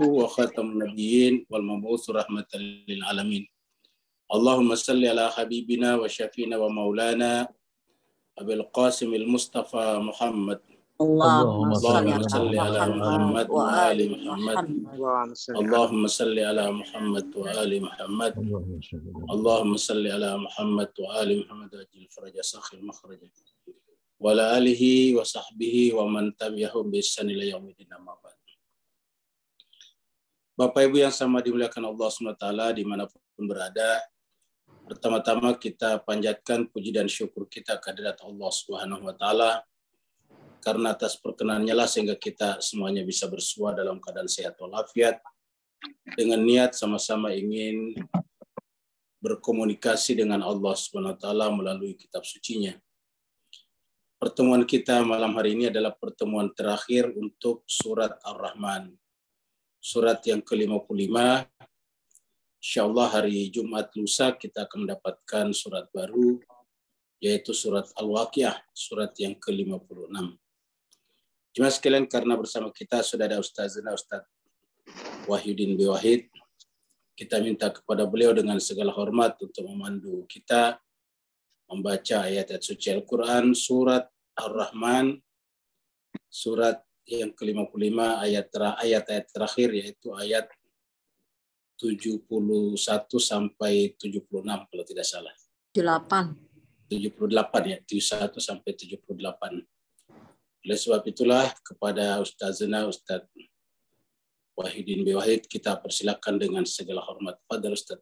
وخاتم النبيين والمبعوث رحمة للعالمين اللهم صل على حبيبنا وشفينا ومولانا أبي القاسم المصطفى محمد اللهم صل على محمد وآل محمد اللهم صل على محمد وآل محمد اللهم صل على محمد وآل محمد أجل فرج سخي المخرج وعلى آله وصحبه ومن تبعهم بإحسان إلى يوم الدين أما بعد Bapak Ibu yang sama dimuliakan Allah SWT dimanapun berada, pertama-tama kita panjatkan puji dan syukur kita kehadirat Allah Subhanahu wa taala karena atas perkenannya lah sehingga kita semuanya bisa bersua dalam keadaan sehat walafiat dengan niat sama-sama ingin berkomunikasi dengan Allah Subhanahu wa taala melalui kitab sucinya. Pertemuan kita malam hari ini adalah pertemuan terakhir untuk surat Ar-Rahman surat yang ke-55. Insyaallah hari Jumat lusa kita akan mendapatkan surat baru yaitu surat Al-Waqiah, surat yang ke-56. Jemaah sekalian karena bersama kita sudah ada Ustazina Ustaz Wahyudin B. Wahid. Kita minta kepada beliau dengan segala hormat untuk memandu kita membaca ayat-ayat suci Al-Quran, surat Ar-Rahman, surat yang ke-55 ayat ayat ayat terakhir yaitu ayat 71 sampai 76 kalau tidak salah. 78. 78 ya, 71 sampai 78. Oleh sebab itulah kepada Zena, Ustaz Wahidin B. Wahid kita persilakan dengan segala hormat pada Ustaz.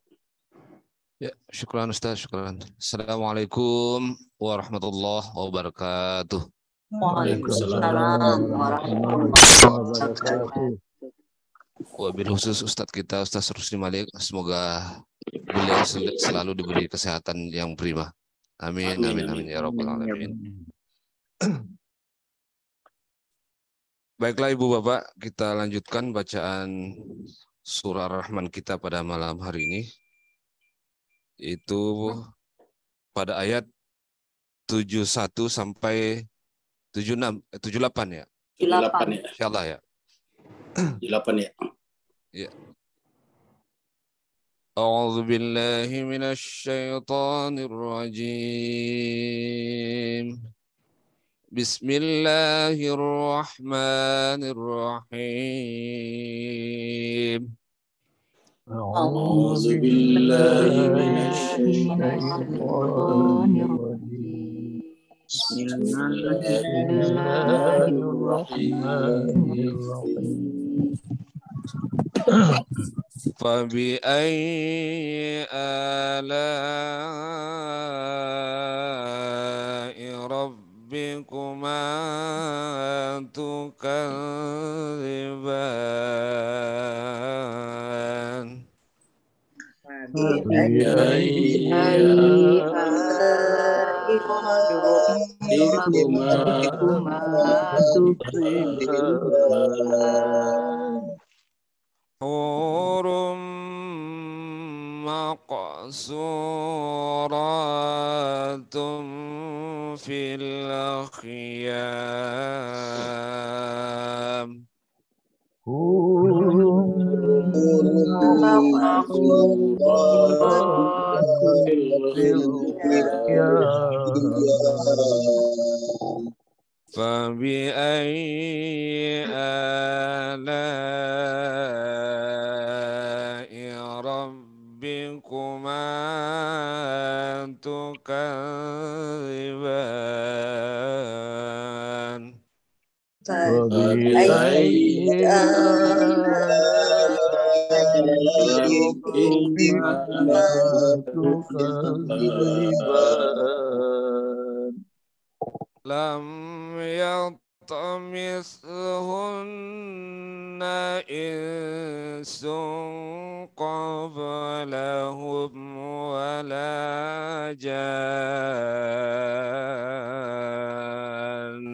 Ya, syukuran Ustaz, syukuran. Assalamualaikum warahmatullahi wabarakatuh. Waalaikumsalam warahmatullahi wabarakatuh. Wabil khusus Ustadz kita Ustadz Rusli Malik semoga beliau selalu diberi kesehatan yang prima. Amin amin amin, amin. ya robbal ya alamin. Baiklah Ibu Bapak, kita lanjutkan bacaan surah Rahman kita pada malam hari ini. Itu pada ayat 71 sampai 76 78 ya. 78 ya. Insyaallah ya. 78 ya. Ya. أعوذ بالله من الشيطان الرجيم بسم الله الرحمن الرحيم أعوذ بالله من الشيطان الرجيم فبأي آلاء ربكما تكذبان فبأي آلاء حور مقصورات في الأخيام حور مقصورات فبأي آلاء ربكما تكذبان فبأي آلاء بما تكذبان لم يطمثهن إنس قبلهم ولا جان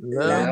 لم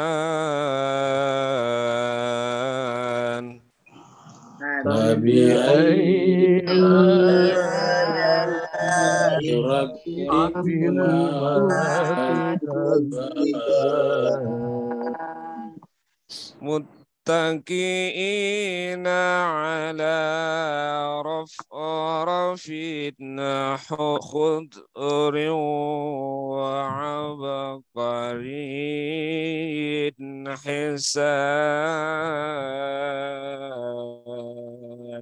فبأي آلاء ربكما تكذبان متكئين على رفرف خضر وعبقري حسان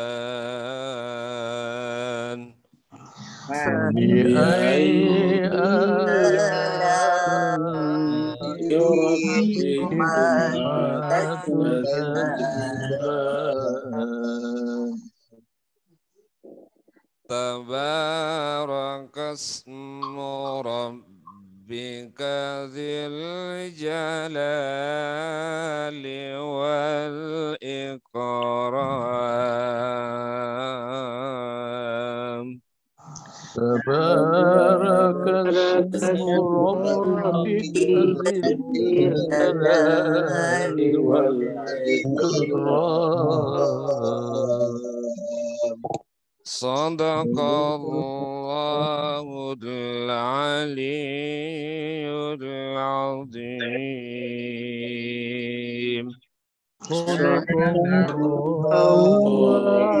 يعني يعني تبارك اسم ربك ذي الجلال والإكرام تبارك اسم ربك ذي الجلال والإكرام صدق الله العلي العظيم صدق الله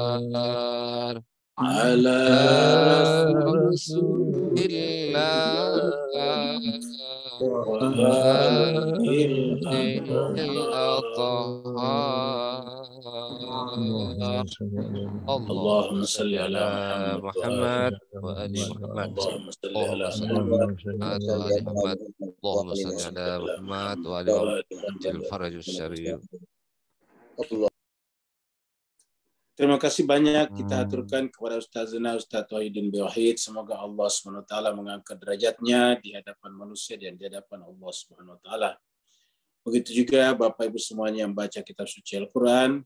اللهم صل على محمد وآل محمد اللهم صل على محمد وآل محمد اللهم صل على محمد وآل محمد الفرج الشريف Terima kasih banyak kita hmm. aturkan kepada Ustaz Zainal Ustaz Wahidin Wahid. Semoga Allah SWT mengangkat derajatnya di hadapan manusia dan di hadapan Allah swt. Begitu juga Bapak Ibu semuanya yang baca kitab suci Al-Qur'an,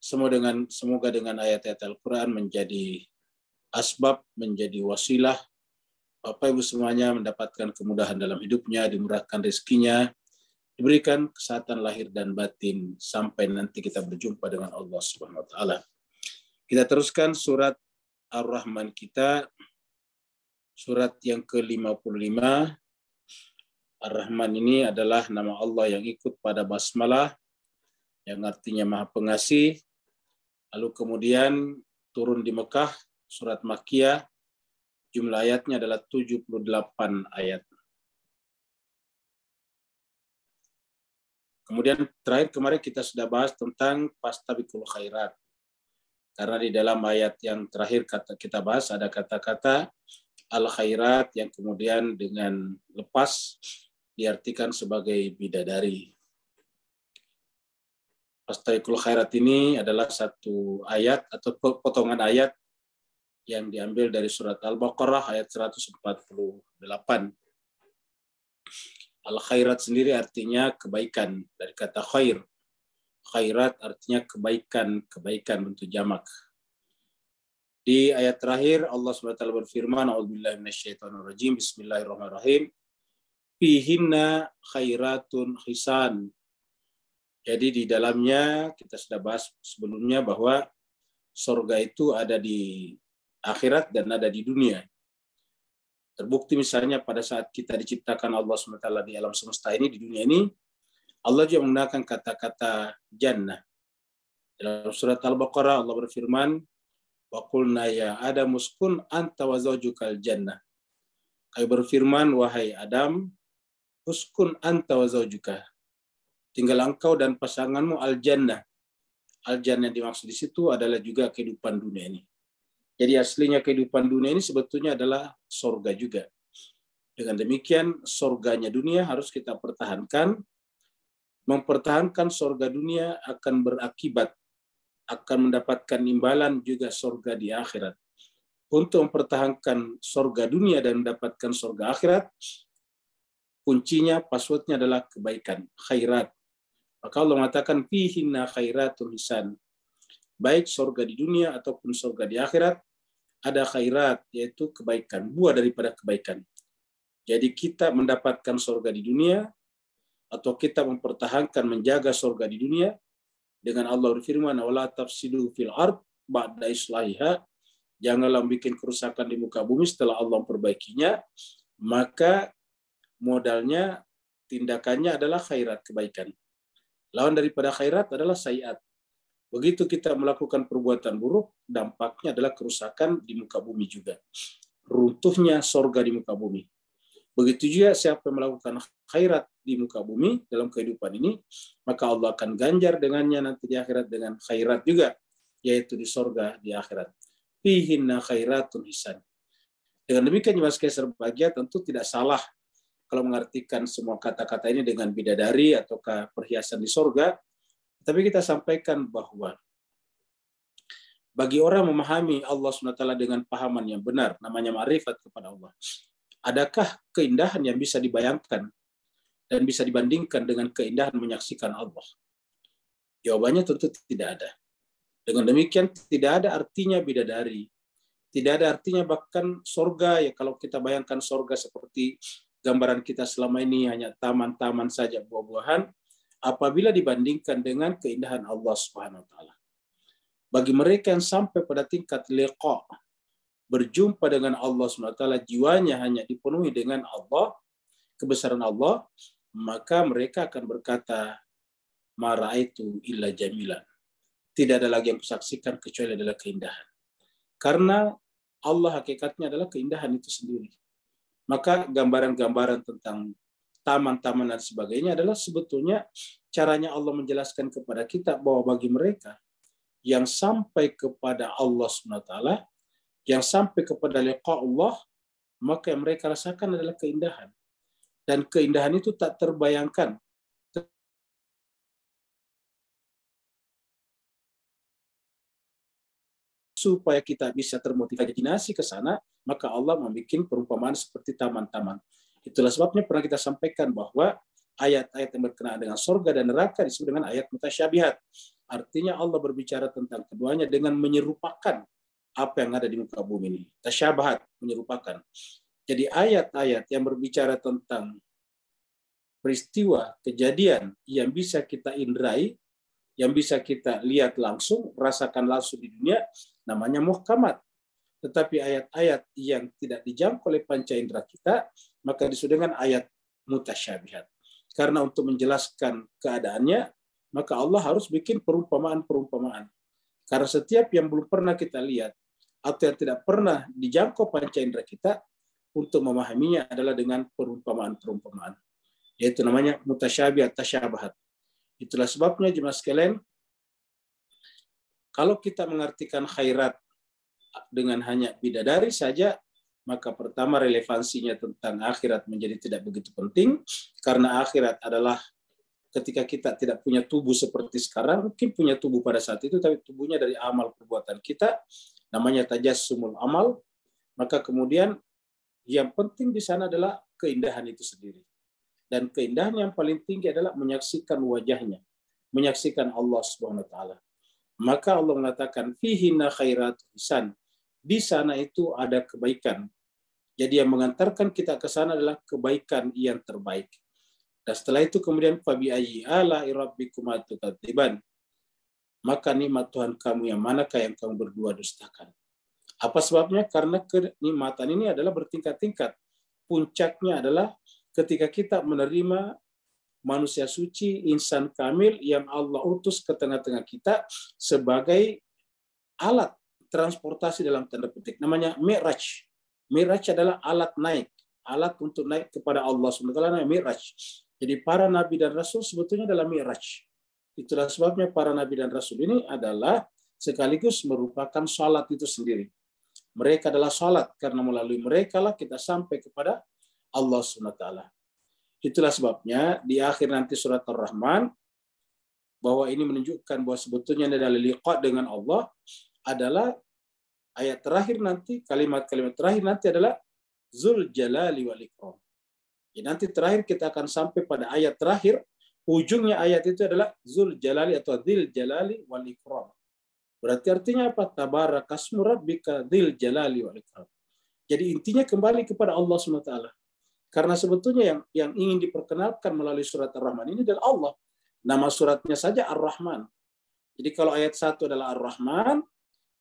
semua dengan semoga dengan ayat-ayat Al-Qur'an menjadi asbab, menjadi wasilah Bapak Ibu semuanya mendapatkan kemudahan dalam hidupnya, dimurahkan rezekinya, diberikan kesehatan lahir dan batin sampai nanti kita berjumpa dengan Allah Subhanahu wa taala. Kita teruskan surat Ar-Rahman kita, surat yang ke-55. Ar-Rahman ini adalah nama Allah yang ikut pada basmalah, yang artinya maha pengasih. Lalu kemudian turun di Mekah, surat Makiyah, jumlah ayatnya adalah 78 ayat. Kemudian terakhir kemarin kita sudah bahas tentang pastabikul khairat, karena di dalam ayat yang terakhir kata kita bahas ada kata-kata al khairat yang kemudian dengan lepas diartikan sebagai bidadari. Astaikul khairat ini adalah satu ayat atau potongan ayat yang diambil dari surat Al-Baqarah ayat 148. Al khairat sendiri artinya kebaikan dari kata khair khairat artinya kebaikan, kebaikan untuk jamak. Di ayat terakhir Allah SWT berfirman, "A'udzubillahi Bismillahirrahmanirrahim. Fihinna khairatun hisan." Jadi di dalamnya kita sudah bahas sebelumnya bahwa surga itu ada di akhirat dan ada di dunia. Terbukti misalnya pada saat kita diciptakan Allah SWT di alam semesta ini, di dunia ini, Allah juga menggunakan kata-kata jannah. Dalam surat Al-Baqarah Allah berfirman, "Wa qulna ya Adam uskun anta wa zawjukal jannah." Kami berfirman, "Wahai Adam, uskun anta wa zawjuka." Tinggal engkau dan pasanganmu al-jannah. Al-jannah yang dimaksud di situ adalah juga kehidupan dunia ini. Jadi aslinya kehidupan dunia ini sebetulnya adalah sorga juga. Dengan demikian, sorganya dunia harus kita pertahankan mempertahankan sorga dunia akan berakibat akan mendapatkan imbalan juga sorga di akhirat. Untuk mempertahankan sorga dunia dan mendapatkan sorga akhirat, kuncinya, passwordnya adalah kebaikan, khairat. Maka Allah mengatakan, fihinna khairatul lisan. Baik sorga di dunia ataupun sorga di akhirat, ada khairat, yaitu kebaikan, buah daripada kebaikan. Jadi kita mendapatkan sorga di dunia, atau kita mempertahankan menjaga surga di dunia dengan Allah berfirman wala tafsidu fil ard ba'da islahiha janganlah bikin kerusakan di muka bumi setelah Allah memperbaikinya maka modalnya tindakannya adalah khairat kebaikan lawan daripada khairat adalah sayiat begitu kita melakukan perbuatan buruk dampaknya adalah kerusakan di muka bumi juga runtuhnya sorga di muka bumi Begitu juga siapa yang melakukan khairat di muka bumi dalam kehidupan ini, maka Allah akan ganjar dengannya nanti di akhirat dengan khairat juga, yaitu di sorga di akhirat. Fihinna khairatun hisan. Dengan demikian, Mas Kaisar bahagia tentu tidak salah kalau mengartikan semua kata-kata ini dengan bidadari ataukah perhiasan di sorga, tapi kita sampaikan bahwa bagi orang memahami Allah SWT dengan pahaman yang benar, namanya ma'rifat kepada Allah. Adakah keindahan yang bisa dibayangkan dan bisa dibandingkan dengan keindahan menyaksikan Allah? Jawabannya tentu tidak ada. Dengan demikian tidak ada artinya bidadari. Tidak ada artinya bahkan sorga ya kalau kita bayangkan sorga seperti gambaran kita selama ini hanya taman-taman saja buah-buahan apabila dibandingkan dengan keindahan Allah Subhanahu wa taala. Bagi mereka yang sampai pada tingkat liqa, berjumpa dengan Allah SWT, jiwanya hanya dipenuhi dengan Allah, kebesaran Allah, maka mereka akan berkata, Mara itu illa jamilan. Tidak ada lagi yang kusaksikan kecuali adalah keindahan. Karena Allah hakikatnya adalah keindahan itu sendiri. Maka gambaran-gambaran tentang taman-taman dan sebagainya adalah sebetulnya caranya Allah menjelaskan kepada kita bahwa bagi mereka yang sampai kepada Allah SWT yang sampai kepada liqa Allah, maka yang mereka rasakan adalah keindahan. Dan keindahan itu tak terbayangkan supaya kita bisa termotivasi ke sana, maka Allah membuat perumpamaan seperti taman-taman. Itulah sebabnya pernah kita sampaikan bahwa ayat-ayat yang berkenaan dengan sorga dan neraka disebut dengan ayat mutasyabihat. Artinya Allah berbicara tentang keduanya dengan menyerupakan apa yang ada di muka bumi ini. Tasyabahat, menyerupakan. Jadi ayat-ayat yang berbicara tentang peristiwa, kejadian yang bisa kita indrai, yang bisa kita lihat langsung, rasakan langsung di dunia, namanya muhkamat. Tetapi ayat-ayat yang tidak dijangkau oleh panca indera kita, maka disebut dengan ayat mutasyabihat. Karena untuk menjelaskan keadaannya, maka Allah harus bikin perumpamaan-perumpamaan. Karena setiap yang belum pernah kita lihat, atau yang tidak pernah dijangkau panca indera kita untuk memahaminya adalah dengan perumpamaan-perumpamaan. Yaitu namanya mutasyabihat, syabahat. Itulah sebabnya jemaah sekalian, kalau kita mengartikan khairat dengan hanya bidadari saja, maka pertama relevansinya tentang akhirat menjadi tidak begitu penting, karena akhirat adalah ketika kita tidak punya tubuh seperti sekarang, mungkin punya tubuh pada saat itu, tapi tubuhnya dari amal perbuatan kita, namanya tajas sumul amal, maka kemudian yang penting di sana adalah keindahan itu sendiri. Dan keindahan yang paling tinggi adalah menyaksikan wajahnya, menyaksikan Allah Subhanahu wa taala. Maka Allah mengatakan fihinna khairat hisan. Di sana itu ada kebaikan. Jadi yang mengantarkan kita ke sana adalah kebaikan yang terbaik dan setelah itu kemudian fabi ayi ala Maka nikmat Tuhan kamu yang manakah yang kamu berdua dustakan? Apa sebabnya? Karena kenikmatan ini adalah bertingkat-tingkat. Puncaknya adalah ketika kita menerima manusia suci, insan kamil yang Allah utus ke tengah-tengah kita sebagai alat transportasi dalam tanda petik. Namanya Mi'raj. Mi'raj adalah alat naik. Alat untuk naik kepada Allah SWT namanya Mi'raj. Jadi para nabi dan rasul sebetulnya adalah mi'raj. Itulah sebabnya para nabi dan rasul ini adalah sekaligus merupakan salat itu sendiri. Mereka adalah salat karena melalui mereka lah kita sampai kepada Allah Subhanahu taala. Itulah sebabnya di akhir nanti surat Ar-Rahman bahwa ini menunjukkan bahwa sebetulnya adalah liqa dengan Allah adalah ayat terakhir nanti kalimat-kalimat terakhir nanti adalah zul jalali wal ikram Ya, nanti terakhir kita akan sampai pada ayat terakhir. Ujungnya ayat itu adalah Zul Jalali atau Dil Jalali wal Ikram. Berarti artinya apa? Tabarakasmu rabbika Dil Jalali wal Ikram. Jadi intinya kembali kepada Allah SWT. Karena sebetulnya yang yang ingin diperkenalkan melalui surat Ar-Rahman ini adalah Allah. Nama suratnya saja Ar-Rahman. Jadi kalau ayat satu adalah Ar-Rahman,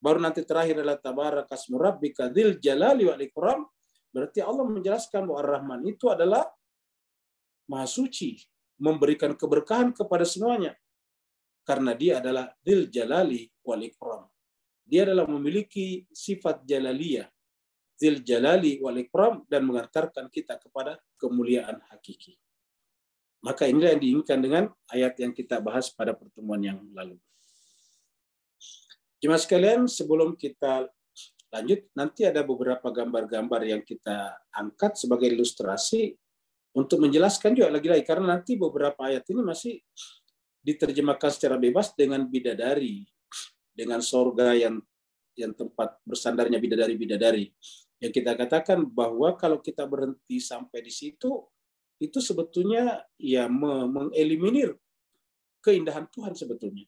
baru nanti terakhir adalah Tabarakasmu rabbika Dil Jalali wal Ikram, Berarti Allah menjelaskan bahwa Ar-Rahman itu adalah Maha Suci, memberikan keberkahan kepada semuanya. Karena dia adalah Dil Jalali wal Ikram. Dia adalah memiliki sifat jalaliyah, Dil Jalali wal Ikram, dan mengantarkan kita kepada kemuliaan hakiki. Maka inilah yang diinginkan dengan ayat yang kita bahas pada pertemuan yang lalu. Jemaah sekalian, sebelum kita lanjut nanti ada beberapa gambar-gambar yang kita angkat sebagai ilustrasi untuk menjelaskan juga lagi-lagi karena nanti beberapa ayat ini masih diterjemahkan secara bebas dengan bidadari dengan sorga yang yang tempat bersandarnya bidadari-bidadari yang kita katakan bahwa kalau kita berhenti sampai di situ itu sebetulnya ya mengeliminir keindahan Tuhan sebetulnya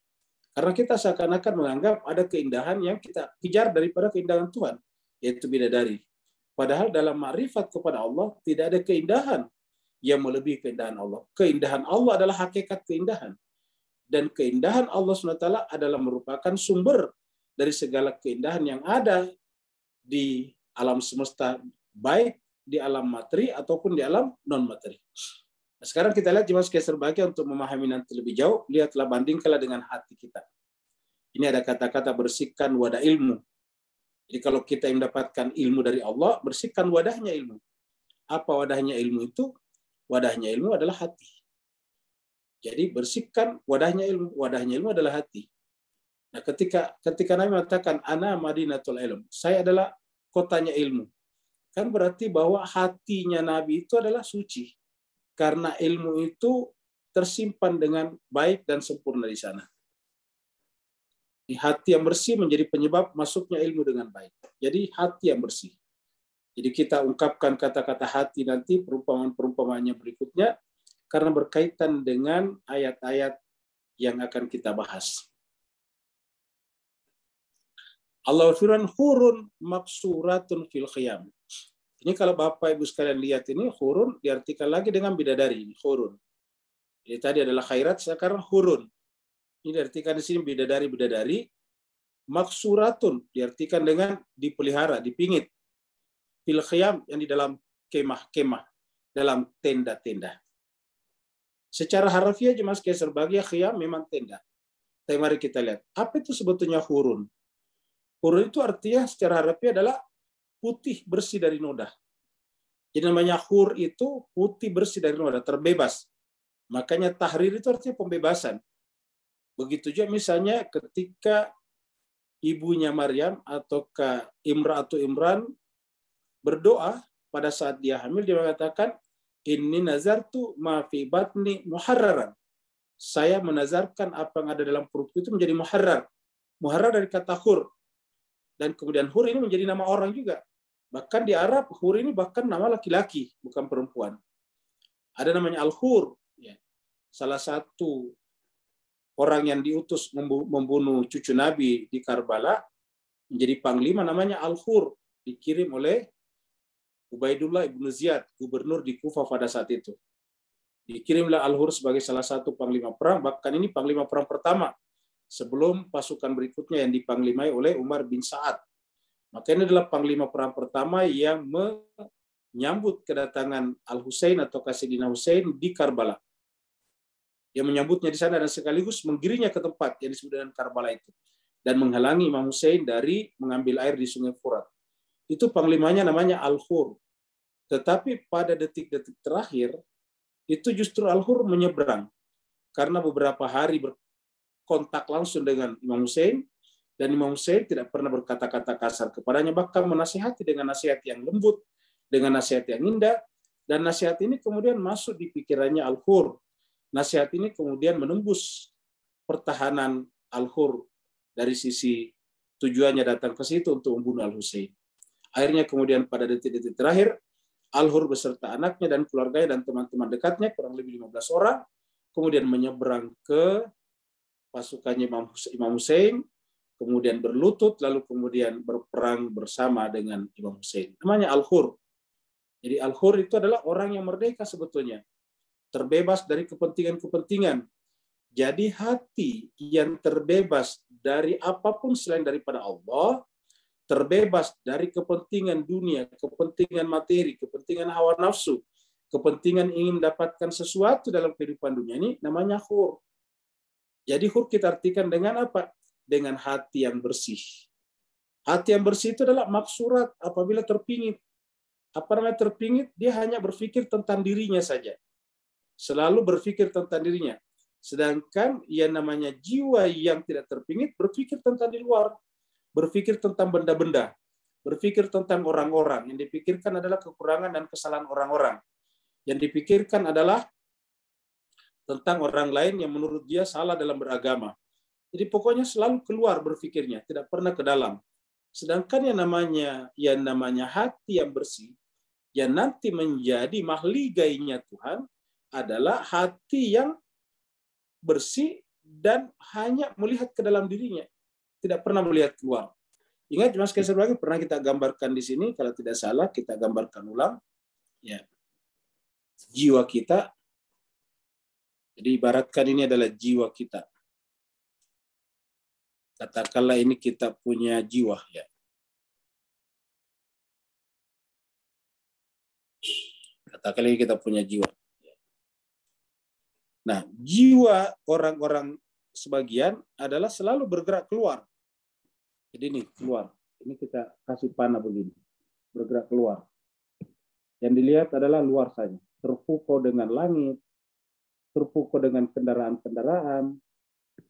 karena kita seakan-akan menganggap ada keindahan yang kita kejar daripada keindahan Tuhan, yaitu bidadari. Padahal dalam marifat kepada Allah tidak ada keindahan yang melebihi keindahan Allah. Keindahan Allah adalah hakikat keindahan. Dan keindahan Allah SWT adalah merupakan sumber dari segala keindahan yang ada di alam semesta, baik di alam materi ataupun di alam non-materi. Nah, sekarang kita lihat jemaah sekalian berbahagia untuk memahami nanti lebih jauh, lihatlah bandingkanlah dengan hati kita. Ini ada kata-kata bersihkan wadah ilmu. Jadi kalau kita yang mendapatkan ilmu dari Allah, bersihkan wadahnya ilmu. Apa wadahnya ilmu itu? Wadahnya ilmu adalah hati. Jadi bersihkan wadahnya ilmu. Wadahnya ilmu adalah hati. Nah, ketika ketika Nabi mengatakan ana madinatul ilm, saya adalah kotanya ilmu. Kan berarti bahwa hatinya Nabi itu adalah suci karena ilmu itu tersimpan dengan baik dan sempurna di sana. Di hati yang bersih menjadi penyebab masuknya ilmu dengan baik. Jadi hati yang bersih. Jadi kita ungkapkan kata-kata hati nanti perumpamaan-perumpamaannya berikutnya karena berkaitan dengan ayat-ayat yang akan kita bahas. Allah firman hurun maksuratun fil khiyam. Ini kalau Bapak Ibu sekalian lihat ini hurun diartikan lagi dengan bidadari ini hurun. Jadi tadi adalah khairat sekarang hurun. Ini diartikan di sini bidadari-bidadari. Maksuratun diartikan dengan dipelihara, dipingit. Fil khiyam yang di dalam kemah-kemah, dalam tenda-tenda. Secara harfiah jemaah sekalian sebagai khiyam memang tenda. Tapi mari kita lihat, apa itu sebetulnya hurun? Hurun itu artinya secara harfiah adalah putih bersih dari noda. Jadi namanya hur itu putih bersih dari noda, terbebas. Makanya tahrir itu artinya pembebasan. Begitu juga misalnya ketika ibunya Maryam ataukah Imra atau Imran berdoa pada saat dia hamil dia mengatakan ini nazartu ma fi batni muharraran. Saya menazarkan apa yang ada dalam perut itu menjadi muharrar. Muharrar dari kata hur. Dan kemudian hur ini menjadi nama orang juga. Bahkan di Arab hur ini bahkan nama laki-laki bukan perempuan. Ada namanya al-hur, ya. salah satu orang yang diutus membunuh cucu Nabi di Karbala menjadi panglima namanya al-hur dikirim oleh Ubaidullah ibnu Ziyad, gubernur di Kufa pada saat itu. Dikirimlah Al-Hur sebagai salah satu panglima perang, bahkan ini panglima perang pertama sebelum pasukan berikutnya yang dipanglimai oleh Umar bin Sa'ad. Maka ini adalah panglima perang pertama yang menyambut kedatangan Al Hussein atau Kasidina Hussein di Karbala. Yang menyambutnya di sana dan sekaligus menggirinya ke tempat yang disebut dengan Karbala itu dan menghalangi Imam Hussein dari mengambil air di Sungai Furat. Itu panglimanya namanya Al-Hur. Tetapi pada detik-detik terakhir itu justru Al-Hur menyeberang karena beberapa hari berkontak langsung dengan Imam Hussein dan Imam Hussein tidak pernah berkata-kata kasar kepadanya, bahkan menasihati dengan nasihat yang lembut, dengan nasihat yang indah, dan nasihat ini kemudian masuk di pikirannya Al-Hur. Nasihat ini kemudian menembus pertahanan Al-Hur dari sisi tujuannya datang ke situ untuk membunuh Al-Husain. Akhirnya kemudian pada detik-detik terakhir, Al-Hur beserta anaknya dan keluarganya dan teman-teman dekatnya, kurang lebih 15 orang, kemudian menyeberang ke pasukannya Imam Hussein, kemudian berlutut, lalu kemudian berperang bersama dengan Imam Hussein. Namanya Al-Hur. Jadi Al-Hur itu adalah orang yang merdeka sebetulnya. Terbebas dari kepentingan-kepentingan. Jadi hati yang terbebas dari apapun selain daripada Allah, terbebas dari kepentingan dunia, kepentingan materi, kepentingan hawa nafsu, kepentingan ingin mendapatkan sesuatu dalam kehidupan dunia ini namanya hur. Jadi hur kita artikan dengan apa? dengan hati yang bersih. Hati yang bersih itu adalah maksurat apabila terpingit. Apa namanya terpingit? Dia hanya berpikir tentang dirinya saja. Selalu berpikir tentang dirinya. Sedangkan yang namanya jiwa yang tidak terpingit berpikir tentang di luar, berpikir tentang benda-benda, berpikir tentang orang-orang. Yang dipikirkan adalah kekurangan dan kesalahan orang-orang. Yang dipikirkan adalah tentang orang lain yang menurut dia salah dalam beragama. Jadi pokoknya selalu keluar berpikirnya, tidak pernah ke dalam. Sedangkan yang namanya yang namanya hati yang bersih, yang nanti menjadi mahligainya Tuhan adalah hati yang bersih dan hanya melihat ke dalam dirinya, tidak pernah melihat keluar. Ingat Mas Kaisar lagi pernah kita gambarkan di sini kalau tidak salah kita gambarkan ulang ya. Jiwa kita jadi ibaratkan ini adalah jiwa kita katakanlah ini kita punya jiwa ya. Katakanlah ini kita punya jiwa. Nah, jiwa orang-orang sebagian adalah selalu bergerak keluar. Jadi ini keluar. Ini kita kasih panah begini. Bergerak keluar. Yang dilihat adalah luar saja. Terpukau dengan langit, terpukau dengan kendaraan-kendaraan,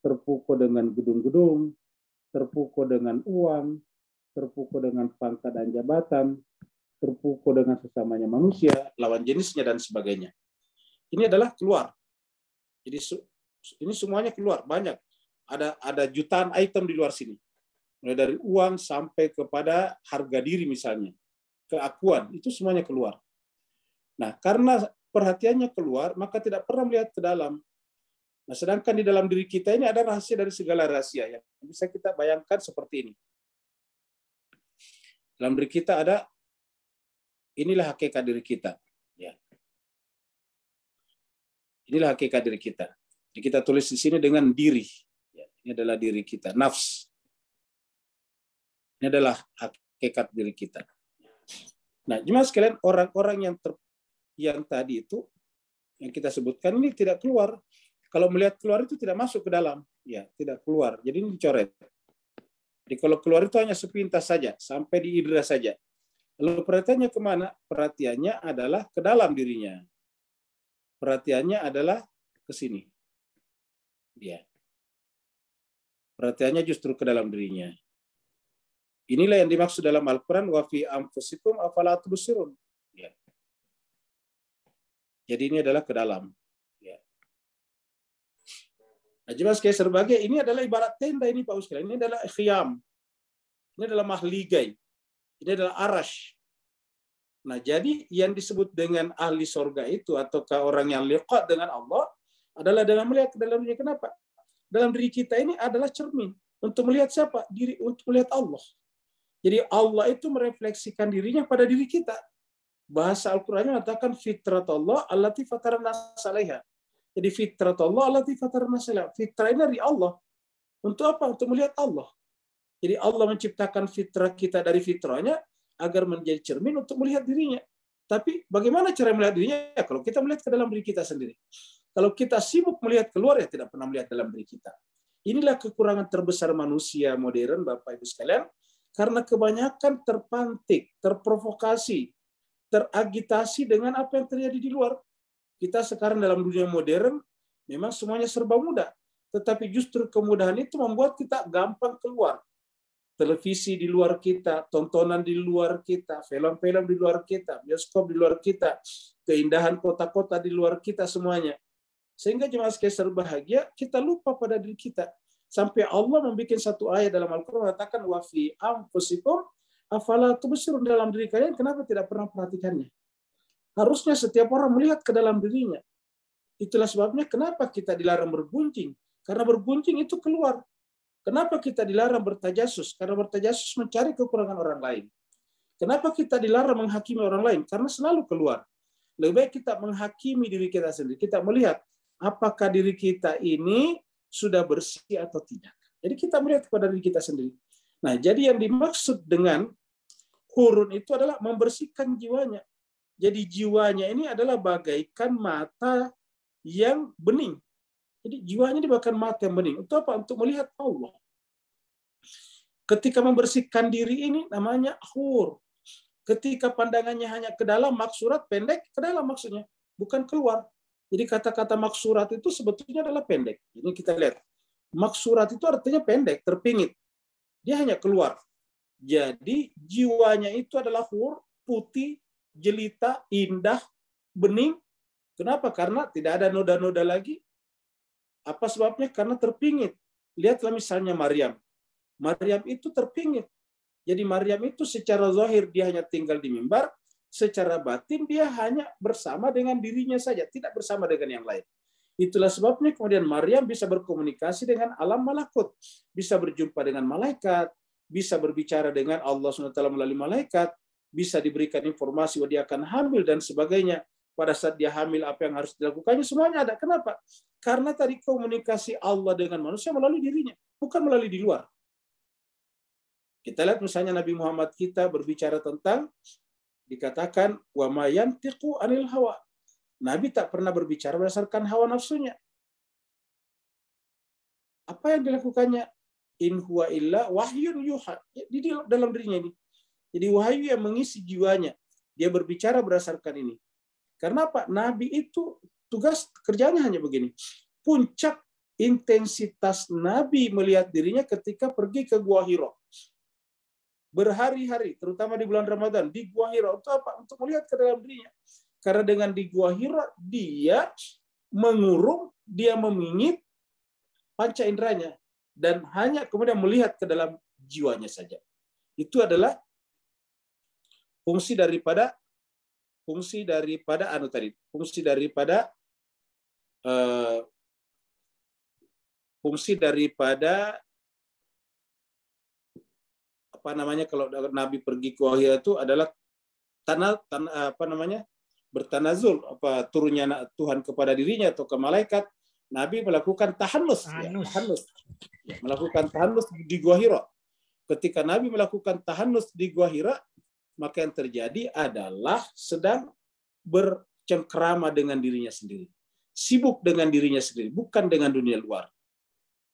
terpukau dengan gedung-gedung, terpukul dengan uang, terpukul dengan pangkat dan jabatan, terpukul dengan sesamanya manusia, lawan jenisnya dan sebagainya. Ini adalah keluar. Jadi ini semuanya keluar banyak. Ada ada jutaan item di luar sini. Mulai dari uang sampai kepada harga diri misalnya, keakuan, itu semuanya keluar. Nah, karena perhatiannya keluar, maka tidak pernah melihat ke dalam. Nah, sedangkan di dalam diri kita ini ada rahasia dari segala rahasia yang bisa kita bayangkan seperti ini. Dalam diri kita ada inilah hakikat diri kita. Ya. Inilah hakikat diri kita. Jadi kita tulis di sini dengan diri. Ya, ini adalah diri kita, nafs. Ini adalah hakikat diri kita. Nah, cuma sekalian, orang-orang yang ter, yang tadi itu yang kita sebutkan ini tidak keluar kalau melihat keluar itu tidak masuk ke dalam, ya tidak keluar. Jadi ini dicoret. Jadi kalau keluar itu hanya sepintas saja, sampai di idra saja. Lalu perhatiannya kemana? Perhatiannya adalah ke dalam dirinya. Perhatiannya adalah ke sini. Dia. Perhatiannya justru ke dalam dirinya. Inilah yang dimaksud dalam Al-Quran, wa fi anfusikum afala Ya. Jadi ini adalah ke dalam. Nah, jelas kayak sebagai ini adalah ibarat tenda ini Pak Uskila. Ini adalah khiyam. Ini adalah mahligai. Ini adalah arash. Nah, jadi yang disebut dengan ahli sorga itu ataukah orang yang lekat dengan Allah adalah dalam melihat ke dalamnya kenapa? Dalam diri kita ini adalah cermin untuk melihat siapa? Diri untuk melihat Allah. Jadi Allah itu merefleksikan dirinya pada diri kita. Bahasa Al-Qur'annya mengatakan fitrat Allah allati fatarna jadi fitrah, Allah fitrah masalah. Fitrah ini dari Allah. Untuk apa? Untuk melihat Allah. Jadi Allah menciptakan fitrah kita dari fitrahnya agar menjadi cermin untuk melihat dirinya. Tapi bagaimana cara melihat dirinya? Ya, kalau kita melihat ke dalam diri kita sendiri. Kalau kita sibuk melihat keluar, ya tidak pernah melihat dalam diri kita. Inilah kekurangan terbesar manusia modern, Bapak-Ibu sekalian, karena kebanyakan terpantik, terprovokasi, teragitasi dengan apa yang terjadi di luar kita sekarang dalam dunia modern memang semuanya serba mudah. Tetapi justru kemudahan itu membuat kita gampang keluar. Televisi di luar kita, tontonan di luar kita, film-film di luar kita, bioskop di luar kita, keindahan kota-kota di luar kita semuanya. Sehingga jemaah sekalian bahagia, kita lupa pada diri kita. Sampai Allah membuat satu ayat dalam Al-Quran mengatakan, wafi fi anfusikum afala dalam diri kalian, kenapa tidak pernah perhatikannya? Harusnya setiap orang melihat ke dalam dirinya. Itulah sebabnya kenapa kita dilarang bergunjing. Karena bergunjing itu keluar. Kenapa kita dilarang bertajasus? Karena bertajasus mencari kekurangan orang lain. Kenapa kita dilarang menghakimi orang lain? Karena selalu keluar. Lebih baik kita menghakimi diri kita sendiri. Kita melihat apakah diri kita ini sudah bersih atau tidak. Jadi kita melihat kepada diri kita sendiri. Nah, jadi yang dimaksud dengan hurun itu adalah membersihkan jiwanya, jadi jiwanya ini adalah bagaikan mata yang bening. Jadi jiwanya dibakar mata yang bening. Untuk apa? Untuk melihat Allah. Ketika membersihkan diri ini namanya hur. Ketika pandangannya hanya ke dalam, maksurat pendek ke dalam maksudnya. Bukan keluar. Jadi kata-kata maksurat itu sebetulnya adalah pendek. Ini kita lihat. Maksurat itu artinya pendek, terpingit. Dia hanya keluar. Jadi jiwanya itu adalah hur, putih, jelita, indah, bening. Kenapa? Karena tidak ada noda-noda lagi. Apa sebabnya? Karena terpingit. Lihatlah misalnya Maryam. Maryam itu terpingit. Jadi Maryam itu secara zahir dia hanya tinggal di mimbar, secara batin dia hanya bersama dengan dirinya saja, tidak bersama dengan yang lain. Itulah sebabnya kemudian Maryam bisa berkomunikasi dengan alam malakut, bisa berjumpa dengan malaikat, bisa berbicara dengan Allah SWT melalui malaikat, bisa diberikan informasi bahwa dia akan hamil dan sebagainya. Pada saat dia hamil, apa yang harus dilakukannya, semuanya ada. Kenapa? Karena tadi komunikasi Allah dengan manusia melalui dirinya, bukan melalui di luar. Kita lihat misalnya Nabi Muhammad kita berbicara tentang dikatakan wa mayantiqu anil hawa. Nabi tak pernah berbicara berdasarkan hawa nafsunya. Apa yang dilakukannya? In huwa illa wahyun yuha. Di dalam dirinya ini jadi wahyu yang mengisi jiwanya. Dia berbicara berdasarkan ini. Karena apa? Nabi itu tugas kerjanya hanya begini. Puncak intensitas Nabi melihat dirinya ketika pergi ke Gua Hiro. Berhari-hari, terutama di bulan Ramadan, di Gua Hiro. Untuk apa? Untuk melihat ke dalam dirinya. Karena dengan di Gua Hiro, dia mengurung, dia memingit panca inderanya. Dan hanya kemudian melihat ke dalam jiwanya saja. Itu adalah fungsi daripada fungsi daripada anu tadi fungsi daripada uh, fungsi daripada apa namanya kalau Nabi pergi ke Wahia itu adalah tanah tan, apa namanya bertanazul apa turunnya Tuhan kepada dirinya atau ke malaikat Nabi melakukan tahanus, ya, tahanus. Ya, tahanus. melakukan tahanus di Gua Hira. Ketika Nabi melakukan tahanus di Gua Hira, maka yang terjadi adalah sedang bercengkrama dengan dirinya sendiri. Sibuk dengan dirinya sendiri, bukan dengan dunia luar.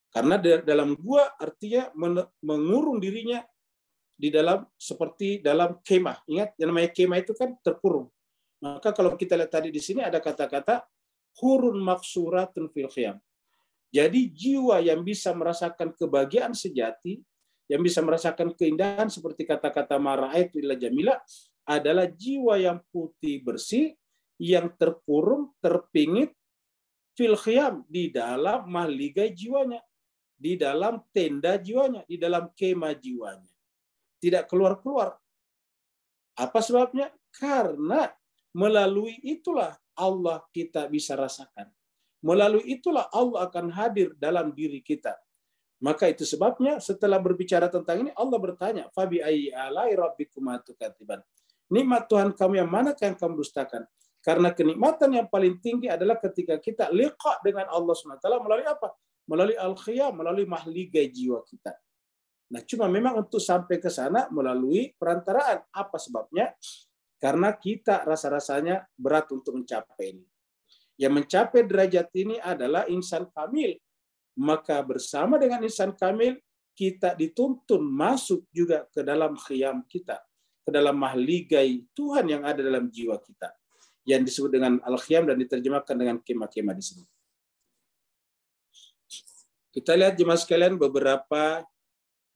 Karena dalam gua artinya mengurung dirinya di dalam seperti dalam kemah. Ingat yang namanya kemah itu kan terkurung. Maka kalau kita lihat tadi di sini ada kata-kata hurun maksuratun fil khiyam. Jadi jiwa yang bisa merasakan kebahagiaan sejati yang bisa merasakan keindahan seperti kata-kata mara'ait Wila jamila adalah jiwa yang putih bersih yang terkurung, terpingit fil di dalam mahligai jiwanya, di dalam tenda jiwanya, di dalam kema jiwanya. Tidak keluar-keluar. Apa sebabnya? Karena melalui itulah Allah kita bisa rasakan. Melalui itulah Allah akan hadir dalam diri kita. Maka itu sebabnya setelah berbicara tentang ini Allah bertanya, "Fabi ayyi alai rabbikuma tukatiban?" Nikmat Tuhan kamu yang manakah yang kamu dustakan? Karena kenikmatan yang paling tinggi adalah ketika kita liqa dengan Allah SWT melalui apa? Melalui al-khiyam, melalui mahligai jiwa kita. Nah, cuma memang untuk sampai ke sana melalui perantaraan. Apa sebabnya? Karena kita rasa-rasanya berat untuk mencapai ini. Yang mencapai derajat ini adalah insan kamil, maka bersama dengan insan kamil kita dituntun masuk juga ke dalam khiyam kita, ke dalam mahligai Tuhan yang ada dalam jiwa kita. Yang disebut dengan al-khiyam dan diterjemahkan dengan kema-kema di sini. Kita lihat jemaah sekalian beberapa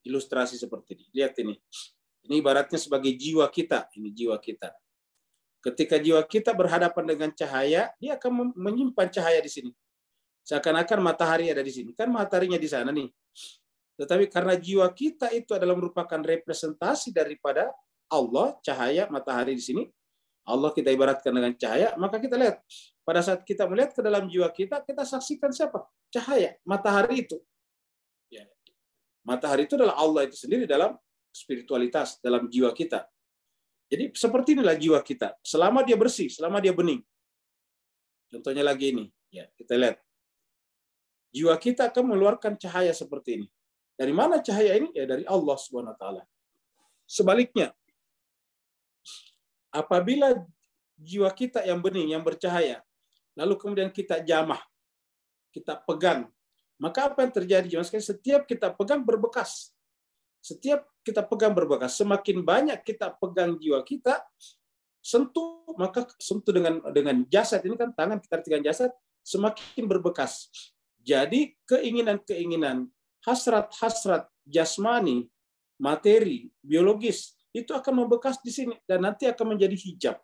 ilustrasi seperti ini. Lihat ini. Ini ibaratnya sebagai jiwa kita. Ini jiwa kita. Ketika jiwa kita berhadapan dengan cahaya, dia akan menyimpan cahaya di sini. Seakan-akan matahari ada di sini. Kan mataharinya di sana nih. Tetapi karena jiwa kita itu adalah merupakan representasi daripada Allah, cahaya matahari di sini. Allah kita ibaratkan dengan cahaya, maka kita lihat pada saat kita melihat ke dalam jiwa kita, kita saksikan siapa? Cahaya, matahari itu. Ya. Matahari itu adalah Allah itu sendiri dalam spiritualitas, dalam jiwa kita. Jadi seperti inilah jiwa kita. Selama dia bersih, selama dia bening. Contohnya lagi ini, ya kita lihat jiwa kita akan mengeluarkan cahaya seperti ini. Dari mana cahaya ini? Ya dari Allah Subhanahu wa taala. Sebaliknya, apabila jiwa kita yang bening, yang bercahaya, lalu kemudian kita jamah, kita pegang, maka apa yang terjadi? Maksudnya setiap kita pegang berbekas. Setiap kita pegang berbekas. Semakin banyak kita pegang jiwa kita, sentuh maka sentuh dengan dengan jasad ini kan tangan kita dengan jasad semakin berbekas jadi keinginan-keinginan, hasrat-hasrat jasmani, materi, biologis itu akan membekas di sini dan nanti akan menjadi hijab.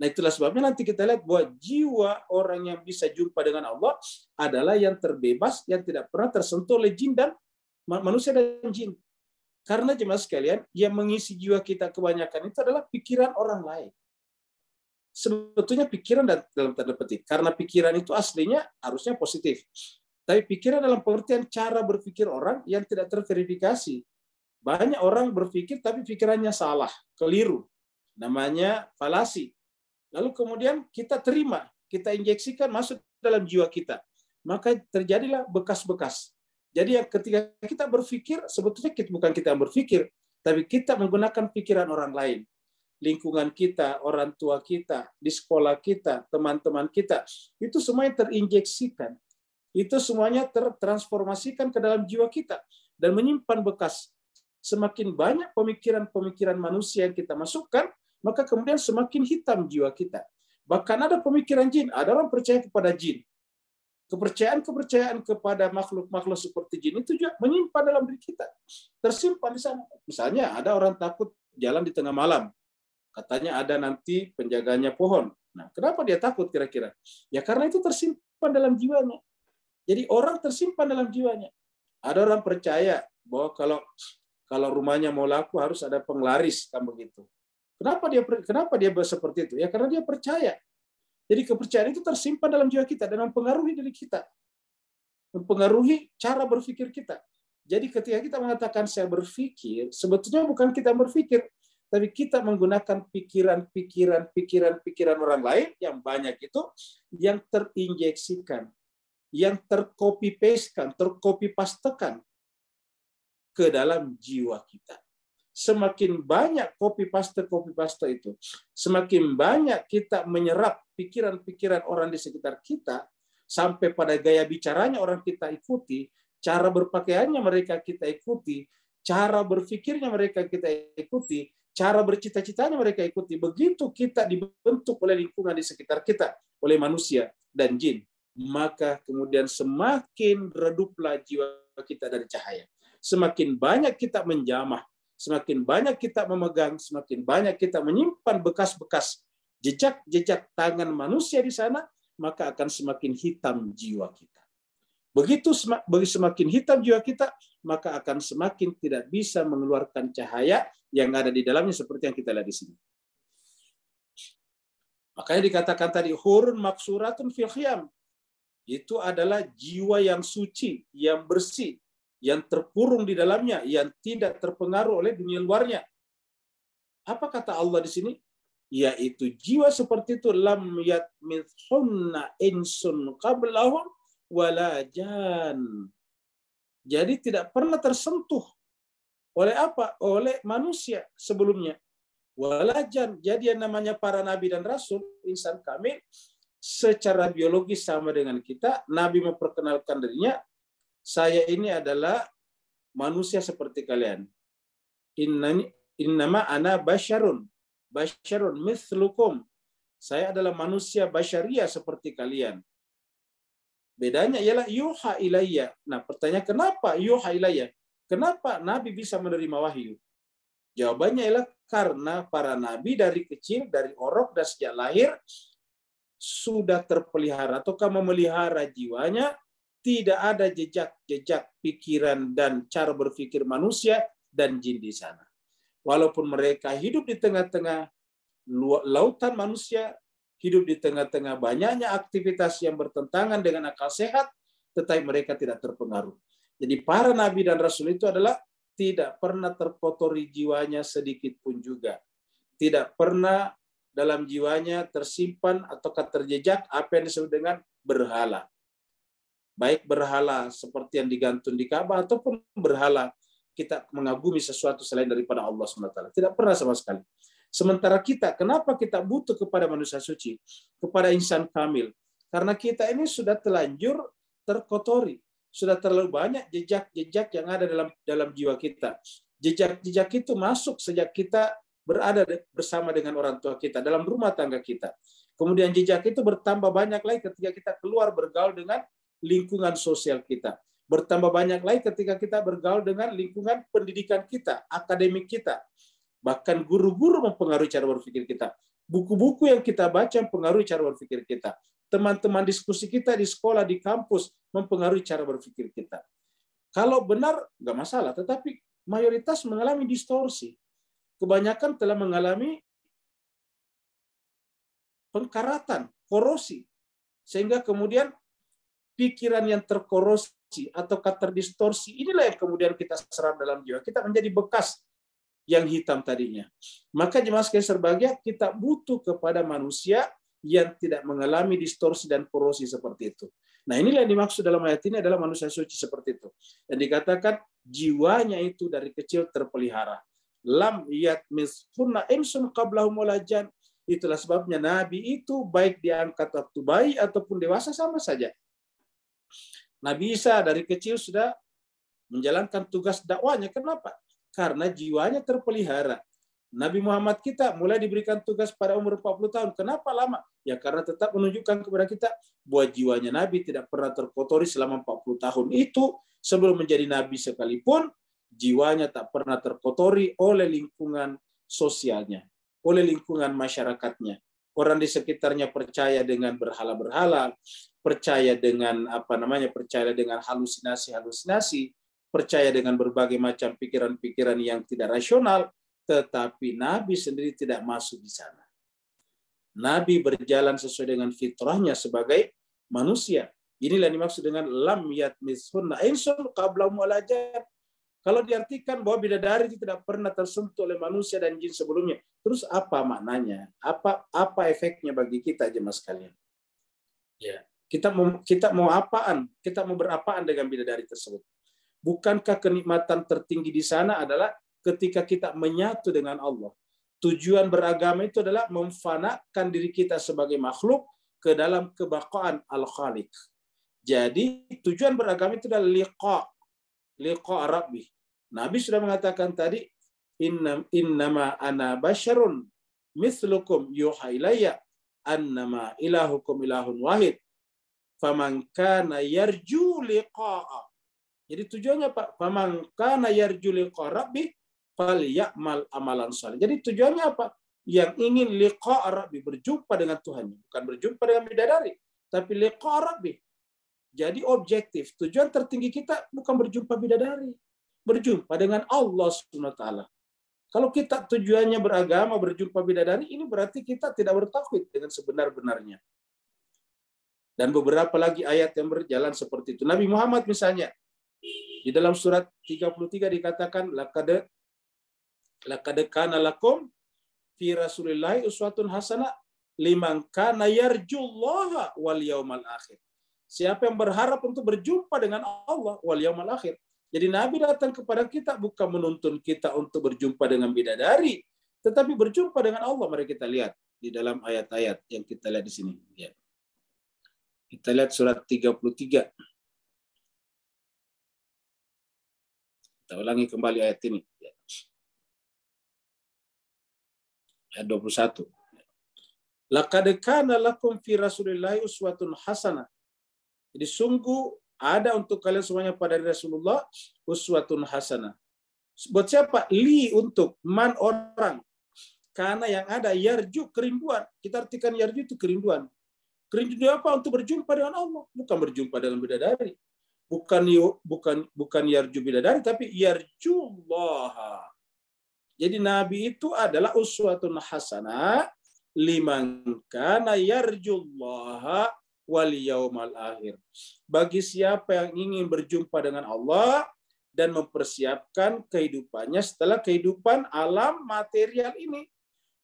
Nah itulah sebabnya nanti kita lihat bahwa jiwa orang yang bisa jumpa dengan Allah adalah yang terbebas, yang tidak pernah tersentuh oleh jin dan manusia dan jin. Karena jemaah sekalian, yang mengisi jiwa kita kebanyakan itu adalah pikiran orang lain sebetulnya pikiran dalam tanda petik karena pikiran itu aslinya harusnya positif tapi pikiran dalam pengertian cara berpikir orang yang tidak terverifikasi banyak orang berpikir tapi pikirannya salah keliru namanya falasi lalu kemudian kita terima kita injeksikan masuk dalam jiwa kita maka terjadilah bekas-bekas jadi yang ketika kita berpikir sebetulnya kita bukan kita yang berpikir tapi kita menggunakan pikiran orang lain lingkungan kita, orang tua kita, di sekolah kita, teman-teman kita, itu semuanya terinjeksikan. Itu semuanya tertransformasikan ke dalam jiwa kita dan menyimpan bekas. Semakin banyak pemikiran-pemikiran manusia yang kita masukkan, maka kemudian semakin hitam jiwa kita. Bahkan ada pemikiran jin, ada orang percaya kepada jin. Kepercayaan-kepercayaan kepada makhluk-makhluk seperti jin itu juga menyimpan dalam diri kita. Tersimpan di sana. Misalnya ada orang takut jalan di tengah malam. Katanya ada nanti penjaganya pohon. Nah, kenapa dia takut kira-kira? Ya karena itu tersimpan dalam jiwanya. Jadi orang tersimpan dalam jiwanya. Ada orang percaya bahwa kalau kalau rumahnya mau laku harus ada penglaris kan begitu. Kenapa dia kenapa dia seperti itu? Ya karena dia percaya. Jadi kepercayaan itu tersimpan dalam jiwa kita dan mempengaruhi diri kita. Mempengaruhi cara berpikir kita. Jadi ketika kita mengatakan saya berpikir, sebetulnya bukan kita berpikir, tapi kita menggunakan pikiran-pikiran pikiran-pikiran orang lain yang banyak itu yang terinjeksikan, yang tercopy pastekan, tercopy pastekan ke dalam jiwa kita. Semakin banyak copy paste copy paste itu, semakin banyak kita menyerap pikiran-pikiran orang di sekitar kita sampai pada gaya bicaranya orang kita ikuti, cara berpakaiannya mereka kita ikuti, cara berpikirnya mereka kita ikuti, cara bercita-citanya mereka ikuti. Begitu kita dibentuk oleh lingkungan di sekitar kita, oleh manusia dan jin, maka kemudian semakin reduplah jiwa kita dari cahaya. Semakin banyak kita menjamah, semakin banyak kita memegang, semakin banyak kita menyimpan bekas-bekas jejak-jejak tangan manusia di sana, maka akan semakin hitam jiwa kita. Begitu semakin hitam jiwa kita, maka akan semakin tidak bisa mengeluarkan cahaya yang ada di dalamnya seperti yang kita lihat di sini. Makanya dikatakan tadi hurun maksuratun fil khiyam. Itu adalah jiwa yang suci, yang bersih, yang terpurung di dalamnya, yang tidak terpengaruh oleh dunia luarnya. Apa kata Allah di sini? Yaitu jiwa seperti itu lam yat insun qablahum wala jan jadi tidak pernah tersentuh oleh apa? Oleh manusia sebelumnya. Walajan. Jadi yang namanya para nabi dan rasul, insan kami secara biologi sama dengan kita. Nabi memperkenalkan dirinya, saya ini adalah manusia seperti kalian. in innama ana basyarun. Basyarun mislukum Saya adalah manusia basyaria seperti kalian. Bedanya ialah yuha ilayya. Nah, pertanyaan kenapa yuha ilayya? Kenapa Nabi bisa menerima wahyu? Jawabannya ialah karena para nabi dari kecil, dari orok dan sejak lahir sudah terpelihara ataukah memelihara jiwanya tidak ada jejak-jejak pikiran dan cara berpikir manusia dan jin di sana. Walaupun mereka hidup di tengah-tengah lautan manusia hidup di tengah-tengah banyaknya aktivitas yang bertentangan dengan akal sehat, tetapi mereka tidak terpengaruh. Jadi para nabi dan rasul itu adalah tidak pernah terkotori jiwanya sedikit pun juga. Tidak pernah dalam jiwanya tersimpan atau terjejak apa yang disebut dengan berhala. Baik berhala seperti yang digantung di Ka'bah ataupun berhala kita mengagumi sesuatu selain daripada Allah SWT. Tidak pernah sama sekali. Sementara kita, kenapa kita butuh kepada manusia suci, kepada insan kamil? Karena kita ini sudah telanjur terkotori, sudah terlalu banyak jejak-jejak yang ada dalam dalam jiwa kita. Jejak-jejak itu masuk sejak kita berada bersama dengan orang tua kita dalam rumah tangga kita. Kemudian jejak itu bertambah banyak lagi ketika kita keluar bergaul dengan lingkungan sosial kita. Bertambah banyak lagi ketika kita bergaul dengan lingkungan pendidikan kita, akademik kita, Bahkan guru-guru mempengaruhi cara berpikir kita. Buku-buku yang kita baca mempengaruhi cara berpikir kita. Teman-teman diskusi kita di sekolah, di kampus mempengaruhi cara berpikir kita. Kalau benar, nggak masalah. Tetapi mayoritas mengalami distorsi. Kebanyakan telah mengalami pengkaratan, korosi. Sehingga kemudian pikiran yang terkorosi atau terdistorsi inilah yang kemudian kita serap dalam jiwa. Kita menjadi bekas yang hitam tadinya. Maka jemaah sekalian serbahagia, kita butuh kepada manusia yang tidak mengalami distorsi dan korosi seperti itu. Nah inilah yang dimaksud dalam ayat ini adalah manusia suci seperti itu. Dan dikatakan jiwanya itu dari kecil terpelihara. Lam yat misfunna insun qablahum walajan. Itulah sebabnya Nabi itu baik diangkat waktu bayi ataupun dewasa sama saja. Nabi Isa dari kecil sudah menjalankan tugas dakwanya. Kenapa? Karena jiwanya terpelihara. Nabi Muhammad kita mulai diberikan tugas pada umur 40 tahun. Kenapa lama? Ya karena tetap menunjukkan kepada kita bahwa jiwanya Nabi tidak pernah terkotori selama 40 tahun. Itu sebelum menjadi Nabi sekalipun, jiwanya tak pernah terkotori oleh lingkungan sosialnya, oleh lingkungan masyarakatnya. Orang di sekitarnya percaya dengan berhala-berhala, percaya dengan apa namanya, percaya dengan halusinasi-halusinasi, percaya dengan berbagai macam pikiran-pikiran yang tidak rasional, tetapi Nabi sendiri tidak masuk di sana. Nabi berjalan sesuai dengan fitrahnya sebagai manusia. Inilah yang dimaksud dengan lam yat yatmishunna insun qabla mualajar. Kalau diartikan bahwa bidadari itu tidak pernah tersentuh oleh manusia dan jin sebelumnya, terus apa maknanya? Apa apa efeknya bagi kita jemaah sekalian? Ya, kita mau kita mau apaan? Kita mau berapaan dengan bidadari tersebut? Bukankah kenikmatan tertinggi di sana adalah ketika kita menyatu dengan Allah? Tujuan beragama itu adalah memfanakan diri kita sebagai makhluk ke dalam kebakaan Al-Khaliq. Jadi tujuan beragama itu adalah liqa, liqa Rabbi. Nabi sudah mengatakan tadi, Innam, innama ana basyarun mislukum yuha ilayya annama ilahukum ilahun wahid. Faman kana yarju liqa'a jadi tujuannya Pak, faman kana yarju liqa rabbi falyamal amalan salih. Jadi tujuannya apa? Yang ingin liqa rabbi, berjumpa dengan Tuhan, bukan berjumpa dengan bidadari, tapi liqa rabbi. Jadi objektif, tujuan tertinggi kita bukan berjumpa bidadari, berjumpa dengan Allah Subhanahu taala. Kalau kita tujuannya beragama, berjumpa bidadari, ini berarti kita tidak bertakwid dengan sebenar-benarnya. Dan beberapa lagi ayat yang berjalan seperti itu. Nabi Muhammad misalnya, di dalam surat 33 dikatakan laqad laqad kana lakum fi rasulillahi uswatun hasanah liman kana yarjullaha wal yaumal akhir. Siapa yang berharap untuk berjumpa dengan Allah wal yaumal akhir. Jadi Nabi datang kepada kita bukan menuntun kita untuk berjumpa dengan bidadari, tetapi berjumpa dengan Allah. Mari kita lihat di dalam ayat-ayat yang kita lihat di sini. Ya. Kita lihat surat 33. Kita ulangi kembali ayat ini. Ayat 21. Laqad kana lakum fi Rasulillahi uswatun hasanah. Jadi sungguh ada untuk kalian semuanya pada Rasulullah uswatun hasanah. Buat siapa? Li untuk man orang. Karena yang ada yarju kerinduan. Kita artikan yarju itu kerinduan. Kerinduan apa? Untuk berjumpa dengan Allah. Bukan berjumpa dengan bidadari bukan bukan bukan yarju bidadari tapi yarjullah. Jadi nabi itu adalah uswatun hasanah liman kana yarjullah wal yaumal akhir. Bagi siapa yang ingin berjumpa dengan Allah dan mempersiapkan kehidupannya setelah kehidupan alam material ini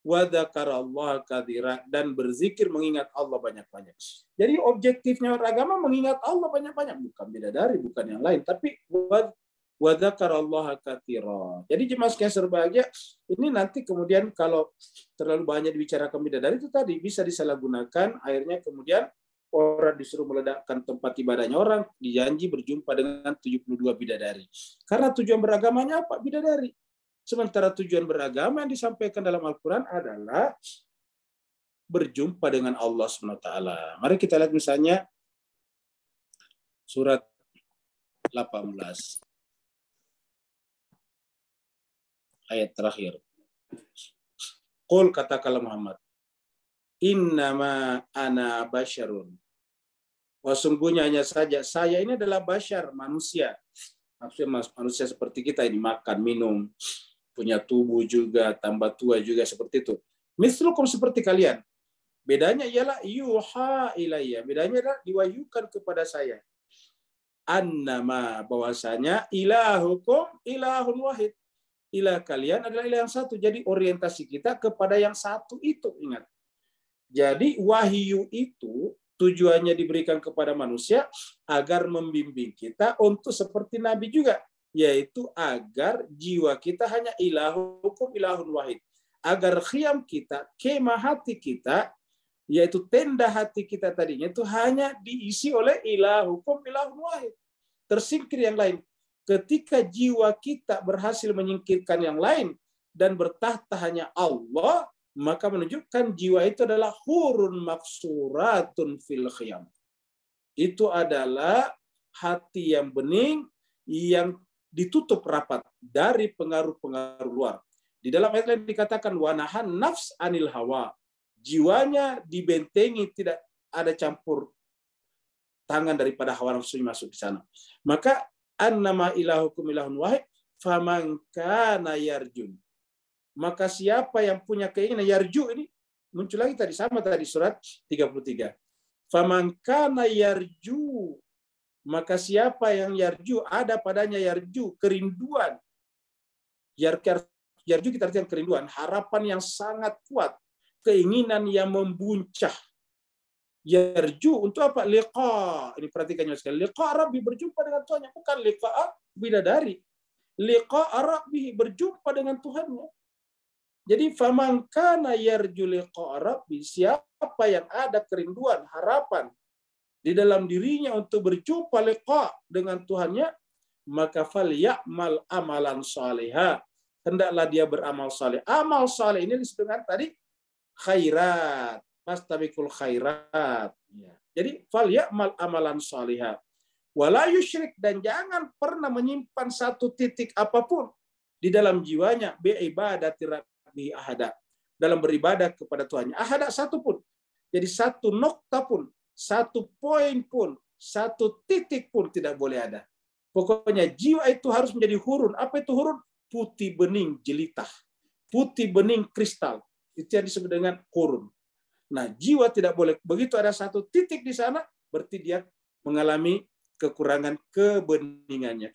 wadzakarallah kadira dan berzikir mengingat Allah banyak-banyak. Jadi objektifnya agama mengingat Allah banyak-banyak, bukan dari bukan yang lain, tapi wadzakarallah kadira. Jadi jemaah sekalian serbahagia, ini nanti kemudian kalau terlalu banyak dibicarakan dari itu tadi bisa disalahgunakan, akhirnya kemudian orang disuruh meledakkan tempat ibadahnya orang, dijanji berjumpa dengan 72 bidadari. Karena tujuan beragamanya apa? Bidadari. Sementara tujuan beragama yang disampaikan dalam Al-Quran adalah berjumpa dengan Allah SWT. Mari kita lihat misalnya surat 18 ayat terakhir. Qul katakanlah Muhammad, innama ana basyarun. Wah sungguhnya hanya saja saya ini adalah basyar manusia. Maksudnya manusia seperti kita ini makan, minum, punya tubuh juga, tambah tua juga seperti itu. Mislukum seperti kalian. Bedanya ialah yuha ilayya. Bedanya adalah diwahyukan kepada saya. Annama bahwasanya ilahukum ilahun wahid. Ilah kalian adalah ilah yang satu. Jadi orientasi kita kepada yang satu itu. Ingat. Jadi wahyu itu tujuannya diberikan kepada manusia agar membimbing kita untuk seperti Nabi juga yaitu agar jiwa kita hanya ilahu hukum ilahun wahid. Agar khiam kita, kemah hati kita, yaitu tenda hati kita tadinya itu hanya diisi oleh hukum ilahun wahid. Tersingkir yang lain. Ketika jiwa kita berhasil menyingkirkan yang lain dan bertahta hanya Allah, maka menunjukkan jiwa itu adalah hurun maksuratun fil khiyam. Itu adalah hati yang bening yang ditutup rapat dari pengaruh-pengaruh luar. Di dalam ayat lain dikatakan wanahan nafs anil hawa. Jiwanya dibentengi tidak ada campur tangan daripada hawa nafsu masuk di sana. Maka annama ilahukum ilahun wahid faman kana yarjun. Maka siapa yang punya keinginan yarju ini muncul lagi tadi sama tadi surat 33. Faman kana yarju maka siapa yang yarju ada padanya yarju kerinduan. Yarju kita artikan kerinduan, harapan yang sangat kuat, keinginan yang membuncah. Yarju untuk apa? Liqa. Ini perhatikannya sekali. Liqa Rabbi berjumpa dengan Tuhannya. Bukan liqa bidadari. Liqa Rabbi berjumpa dengan Tuhannya. Jadi famankana yarju liqa Rabbi, siapa yang ada kerinduan, harapan di dalam dirinya untuk berjumpa leqa dengan Tuhannya, maka fal ya'mal amalan salihah. Hendaklah dia beramal saleh. Amal saleh ini disebut dengan tadi khairat, kul khairat. Ya. Jadi fal ya'mal amalan saleha Wala yusyrik dan jangan pernah menyimpan satu titik apapun di dalam jiwanya bi ibadati rabbi ahada. Dalam beribadah kepada Tuhannya. Ahada satu pun. Jadi satu nokta pun satu poin pun, satu titik pun tidak boleh ada. Pokoknya jiwa itu harus menjadi hurun. Apa itu hurun? Putih bening jelita, Putih bening kristal. Itu yang disebut dengan hurun. Nah, jiwa tidak boleh. Begitu ada satu titik di sana, berarti dia mengalami kekurangan kebeningannya,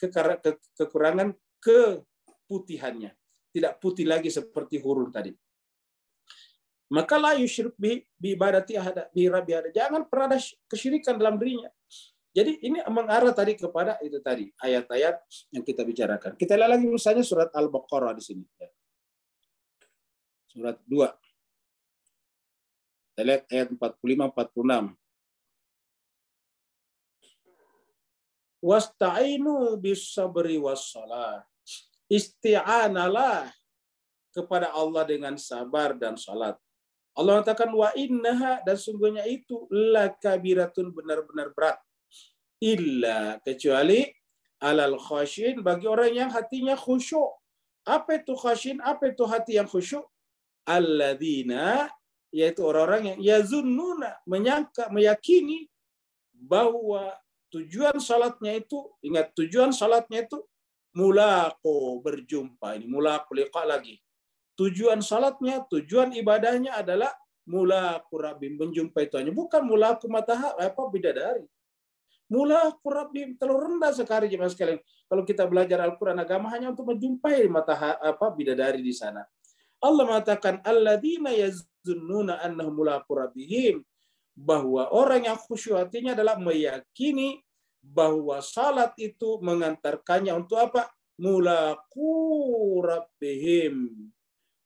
kekurangan keputihannya. Tidak putih lagi seperti hurun tadi. Maka la yusyrik bi, ibadati ahada, bi rabbi ahada. Jangan pernah ada kesyirikan dalam dirinya. Jadi ini mengarah tadi kepada itu tadi ayat-ayat yang kita bicarakan. Kita lihat lagi misalnya surat Al-Baqarah di sini. Ya. Surat 2. Kita lihat ayat 45 46. Wasta'inu bisabri wassalah. Isti'analah kepada Allah dengan sabar dan salat. Allah katakan wa innaha dan sungguhnya itu la kabiratun benar-benar berat. Illa kecuali alal khasyin bagi orang yang hatinya khusyuk. Apa itu khasyin? Apa itu hati yang khusyuk? Alladzina yaitu orang-orang yang yazununa menyangka meyakini bahwa tujuan salatnya itu ingat tujuan salatnya itu mulaqo berjumpa ini mulaqo liqa lagi Tujuan salatnya, tujuan ibadahnya adalah mula kurabim menjumpai Tuhannya. Bukan mula matahari, apa bidadari. mula kurabim terlalu rendah sekali jemaah sekalian. Kalau kita belajar Al-Quran agama hanya untuk menjumpai mataha apa bidadari di sana. Allah mengatakan, Alladzina yazununa annahum mula kurabihim. Bahwa orang yang khusyuh hatinya adalah meyakini bahwa salat itu mengantarkannya untuk apa? mula Rabbihim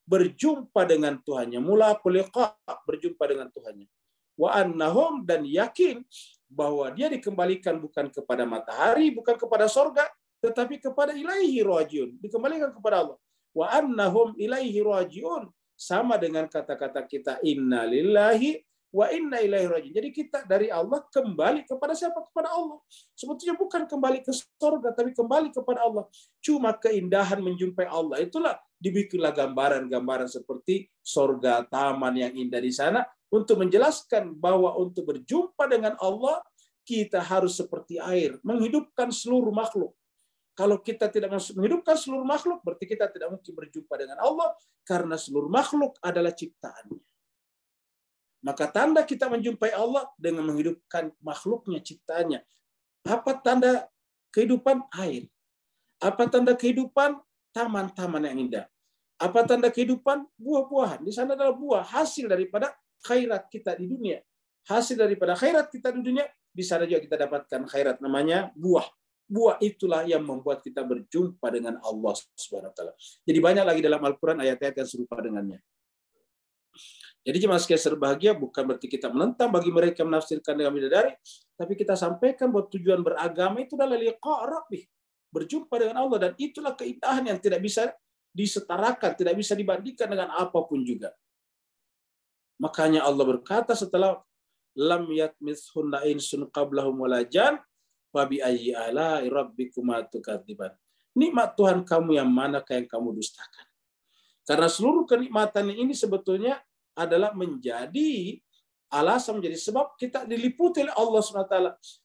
berjumpa dengan Tuhannya. Mula kok berjumpa dengan Tuhannya. Wa annahum dan yakin bahwa dia dikembalikan bukan kepada matahari, bukan kepada sorga, tetapi kepada ilaihi rojiun. Dikembalikan kepada Allah. Wa annahum ilaihi rojiun. Sama dengan kata-kata kita, inna lillahi wa inna ilaihi rajiun. Jadi kita dari Allah kembali kepada siapa? Kepada Allah. Sebetulnya bukan kembali ke surga tapi kembali kepada Allah. Cuma keindahan menjumpai Allah itulah dibikinlah gambaran-gambaran seperti surga, taman yang indah di sana untuk menjelaskan bahwa untuk berjumpa dengan Allah kita harus seperti air, menghidupkan seluruh makhluk. Kalau kita tidak menghidupkan seluruh makhluk, berarti kita tidak mungkin berjumpa dengan Allah karena seluruh makhluk adalah ciptaannya. Maka tanda kita menjumpai Allah dengan menghidupkan makhluknya, ciptanya. Apa tanda kehidupan? Air. Apa tanda kehidupan? Taman-taman yang indah. Apa tanda kehidupan? Buah-buahan. Di sana adalah buah, hasil daripada khairat kita di dunia. Hasil daripada khairat kita di dunia, di sana juga kita dapatkan khairat namanya buah. Buah itulah yang membuat kita berjumpa dengan Allah Subhanahu wa taala. Jadi banyak lagi dalam Al-Qur'an ayat-ayat yang serupa dengannya. Jadi jemaah sekalian bahagia bukan berarti kita menentang bagi mereka menafsirkan dengan bidadari, tapi kita sampaikan bahwa tujuan beragama itu adalah liqa Rabbih, berjumpa dengan Allah dan itulah keindahan yang tidak bisa disetarakan, tidak bisa dibandingkan dengan apapun juga. Makanya Allah berkata setelah lam yakmithunna insun qablahum walajan fabi ayyi ala'i rabbikuma tukadziban. Nikmat Tuhan kamu yang manakah yang kamu dustakan? Karena seluruh kenikmatan ini sebetulnya adalah menjadi alasan menjadi sebab kita diliputi oleh Allah SWT.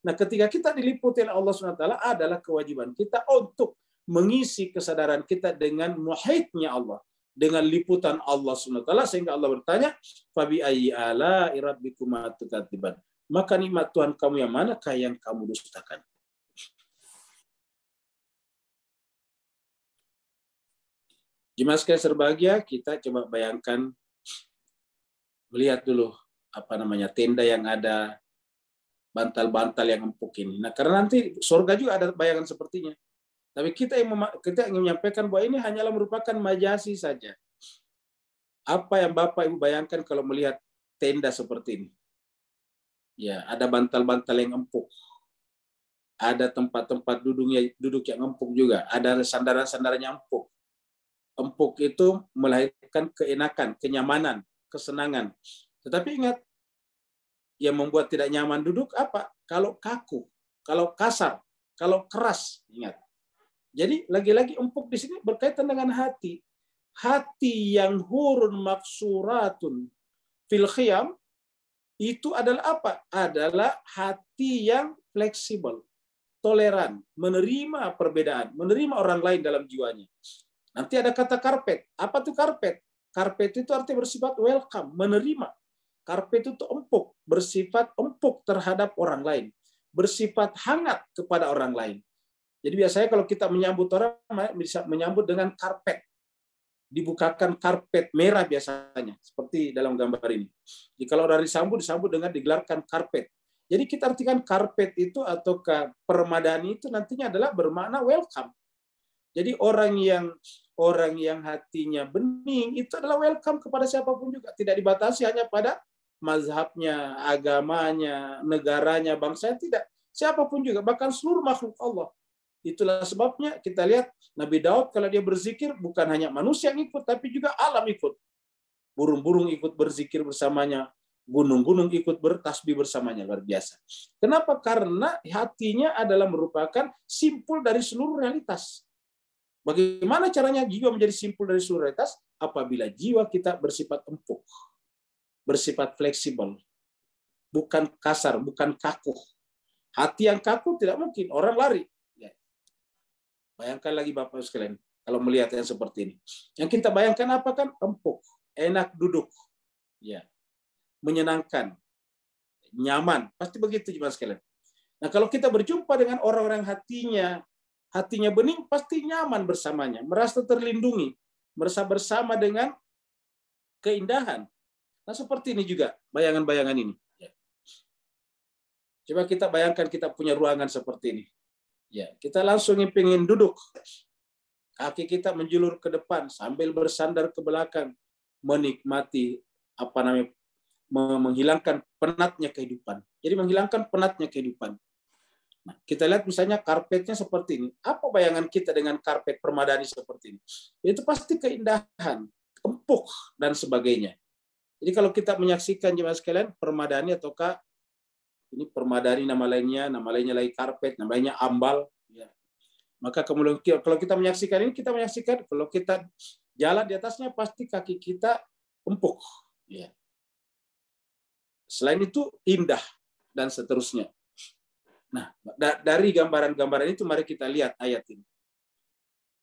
Nah, ketika kita diliputi oleh Allah SWT adalah kewajiban kita untuk mengisi kesadaran kita dengan muhitnya Allah, dengan liputan Allah SWT sehingga Allah bertanya, "Fabi ayyi ala rabbikuma Maka nikmat Tuhan kamu yang manakah yang kamu dustakan? Jemaah sekalian serbahagia, kita coba bayangkan melihat dulu apa namanya tenda yang ada, bantal-bantal yang empuk ini. Nah, karena nanti surga juga ada bayangan sepertinya. Tapi kita yang kita ingin menyampaikan bahwa ini hanyalah merupakan majasi saja. Apa yang Bapak Ibu bayangkan kalau melihat tenda seperti ini? Ya, ada bantal-bantal yang empuk. Ada tempat-tempat duduknya duduk yang empuk juga. Ada sandaran-sandaran yang empuk. Empuk itu melahirkan keenakan, kenyamanan kesenangan. Tetapi ingat, yang membuat tidak nyaman duduk apa? Kalau kaku, kalau kasar, kalau keras, ingat. Jadi lagi-lagi empuk di sini berkaitan dengan hati. Hati yang hurun maksuratun fil khiyam itu adalah apa? Adalah hati yang fleksibel, toleran, menerima perbedaan, menerima orang lain dalam jiwanya. Nanti ada kata karpet. Apa tuh karpet? Karpet itu artinya bersifat welcome, menerima. Karpet itu empuk, bersifat empuk terhadap orang lain. Bersifat hangat kepada orang lain. Jadi biasanya kalau kita menyambut orang, bisa menyambut dengan karpet. Dibukakan karpet merah biasanya, seperti dalam gambar ini. Jadi kalau dari disambut, disambut dengan digelarkan karpet. Jadi kita artikan karpet itu atau permadani itu nantinya adalah bermakna welcome. Jadi orang yang orang yang hatinya bening itu adalah welcome kepada siapapun juga, tidak dibatasi hanya pada mazhabnya, agamanya, negaranya, bangsanya tidak. Siapapun juga, bahkan seluruh makhluk Allah. Itulah sebabnya kita lihat Nabi Daud kalau dia berzikir bukan hanya manusia yang ikut tapi juga alam ikut. Burung-burung ikut berzikir bersamanya, gunung-gunung ikut bertasbih bersamanya luar biasa. Kenapa? Karena hatinya adalah merupakan simpul dari seluruh realitas. Bagaimana caranya jiwa menjadi simpul dari seluruh realitas? Apabila jiwa kita bersifat empuk, bersifat fleksibel, bukan kasar, bukan kaku. Hati yang kaku tidak mungkin orang lari. Ya. Bayangkan lagi Bapak sekalian, kalau melihat yang seperti ini. Yang kita bayangkan apa kan? Empuk, enak duduk. Ya. Menyenangkan, nyaman. Pasti begitu jemaah sekalian. Nah, kalau kita berjumpa dengan orang-orang hatinya hatinya bening pasti nyaman bersamanya, merasa terlindungi, merasa bersama dengan keindahan. Nah seperti ini juga bayangan-bayangan ini. Ya. Coba kita bayangkan kita punya ruangan seperti ini. Ya, kita langsung ingin duduk. Kaki kita menjulur ke depan sambil bersandar ke belakang, menikmati apa namanya menghilangkan penatnya kehidupan. Jadi menghilangkan penatnya kehidupan. Nah, kita lihat misalnya karpetnya seperti ini. Apa bayangan kita dengan karpet permadani seperti ini? Itu pasti keindahan, empuk, dan sebagainya. Jadi kalau kita menyaksikan jemaah sekalian, permadani ataukah ini permadani nama lainnya, nama lainnya lagi karpet, namanya ambal. Ya. Maka kemudian kalau kita menyaksikan ini, kita menyaksikan kalau kita jalan di atasnya pasti kaki kita empuk. Ya. Selain itu indah dan seterusnya. Nah, da dari gambaran-gambaran itu mari kita lihat ayat ini.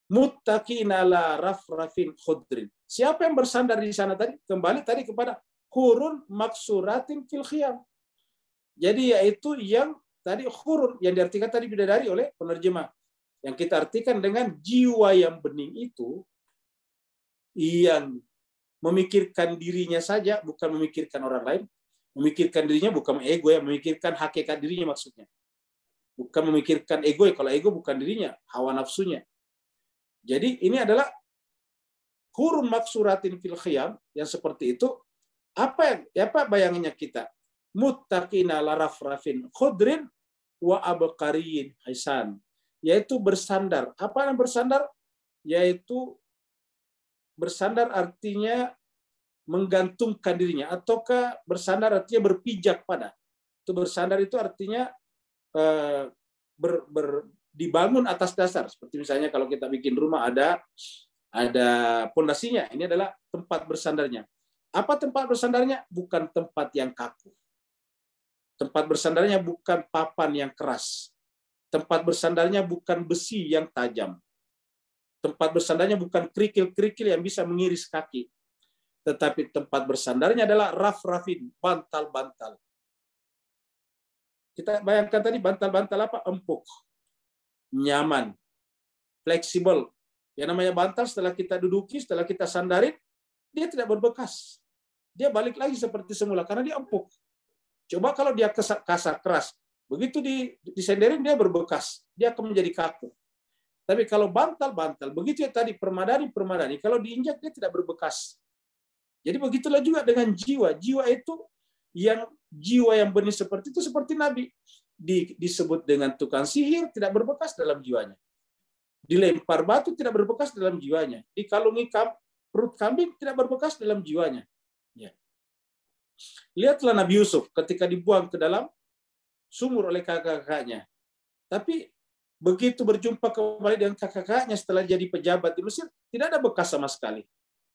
Muttaqin ala rafrafin khudrin. Siapa yang bersandar di sana tadi? Kembali tadi kepada hurun maksuratin fil khiyam. Jadi yaitu yang tadi hurun yang diartikan tadi bidadari oleh penerjemah. Yang kita artikan dengan jiwa yang bening itu yang memikirkan dirinya saja bukan memikirkan orang lain, memikirkan dirinya bukan ego yang memikirkan hakikat dirinya maksudnya bukan memikirkan ego ya kalau ego bukan dirinya hawa nafsunya jadi ini adalah kurun maksuratin fil khiyam yang seperti itu apa yang ya apa bayangannya kita muttaqina larafrafin khudrin wa abqariyin hisan yaitu bersandar apa yang bersandar yaitu bersandar artinya menggantungkan dirinya ataukah bersandar artinya berpijak pada itu bersandar itu artinya Eh, ber, ber, dibangun atas dasar seperti misalnya kalau kita bikin rumah ada ada pondasinya ini adalah tempat bersandarnya apa tempat bersandarnya bukan tempat yang kaku tempat bersandarnya bukan papan yang keras tempat bersandarnya bukan besi yang tajam tempat bersandarnya bukan kerikil-kerikil yang bisa mengiris kaki tetapi tempat bersandarnya adalah raf-rafin bantal-bantal kita bayangkan tadi bantal-bantal apa? Empuk, nyaman, fleksibel. Yang namanya bantal setelah kita duduki, setelah kita sandarin, dia tidak berbekas. Dia balik lagi seperti semula karena dia empuk. Coba kalau dia kasar, kasar keras, begitu di, disenderin dia berbekas, dia akan menjadi kaku. Tapi kalau bantal-bantal, begitu ya tadi permadani-permadani, kalau diinjak dia tidak berbekas. Jadi begitulah juga dengan jiwa. Jiwa itu yang jiwa yang benih seperti itu seperti Nabi di, disebut dengan tukang sihir tidak berbekas dalam jiwanya. Dilempar batu tidak berbekas dalam jiwanya. Dikalungi kam, perut kambing tidak berbekas dalam jiwanya. Ya. Lihatlah Nabi Yusuf ketika dibuang ke dalam sumur oleh kakak-kakaknya. Tapi begitu berjumpa kembali dengan kakak-kakaknya setelah jadi pejabat di Mesir, tidak ada bekas sama sekali.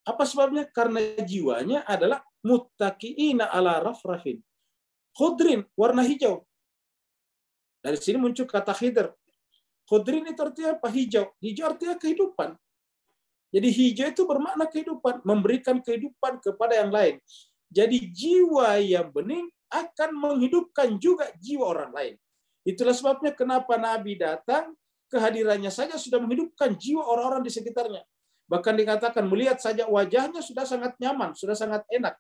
Apa sebabnya? Karena jiwanya adalah mutakiina ala rafrafin. Khudrin, warna hijau. Dari sini muncul kata khidr. Khudrin itu artinya apa? Hijau. Hijau artinya kehidupan. Jadi hijau itu bermakna kehidupan, memberikan kehidupan kepada yang lain. Jadi jiwa yang bening akan menghidupkan juga jiwa orang lain. Itulah sebabnya kenapa Nabi datang, kehadirannya saja sudah menghidupkan jiwa orang-orang di sekitarnya. Bahkan dikatakan melihat saja wajahnya sudah sangat nyaman, sudah sangat enak.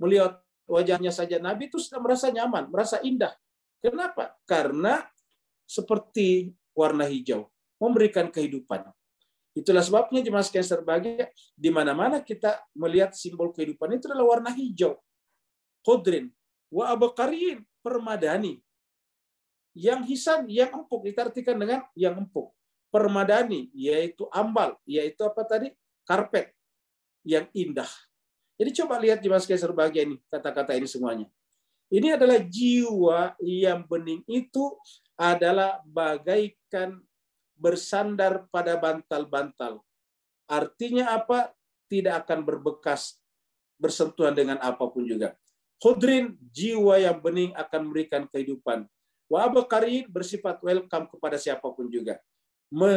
Melihat wajahnya saja Nabi itu sudah merasa nyaman, merasa indah. Kenapa? Karena seperti warna hijau, memberikan kehidupan. Itulah sebabnya jemaah sekalian terbagi di mana-mana kita melihat simbol kehidupan itu adalah warna hijau. Kudrin, wa abakarin, permadani. Yang hisan, yang empuk, kita artikan dengan yang empuk permadani, yaitu ambal, yaitu apa tadi? Karpet yang indah. Jadi coba lihat di Mas Kaiser ini, kata-kata ini semuanya. Ini adalah jiwa yang bening itu adalah bagaikan bersandar pada bantal-bantal. Artinya apa? Tidak akan berbekas bersentuhan dengan apapun juga. Khudrin, jiwa yang bening akan memberikan kehidupan. Wa bersifat welcome kepada siapapun juga me,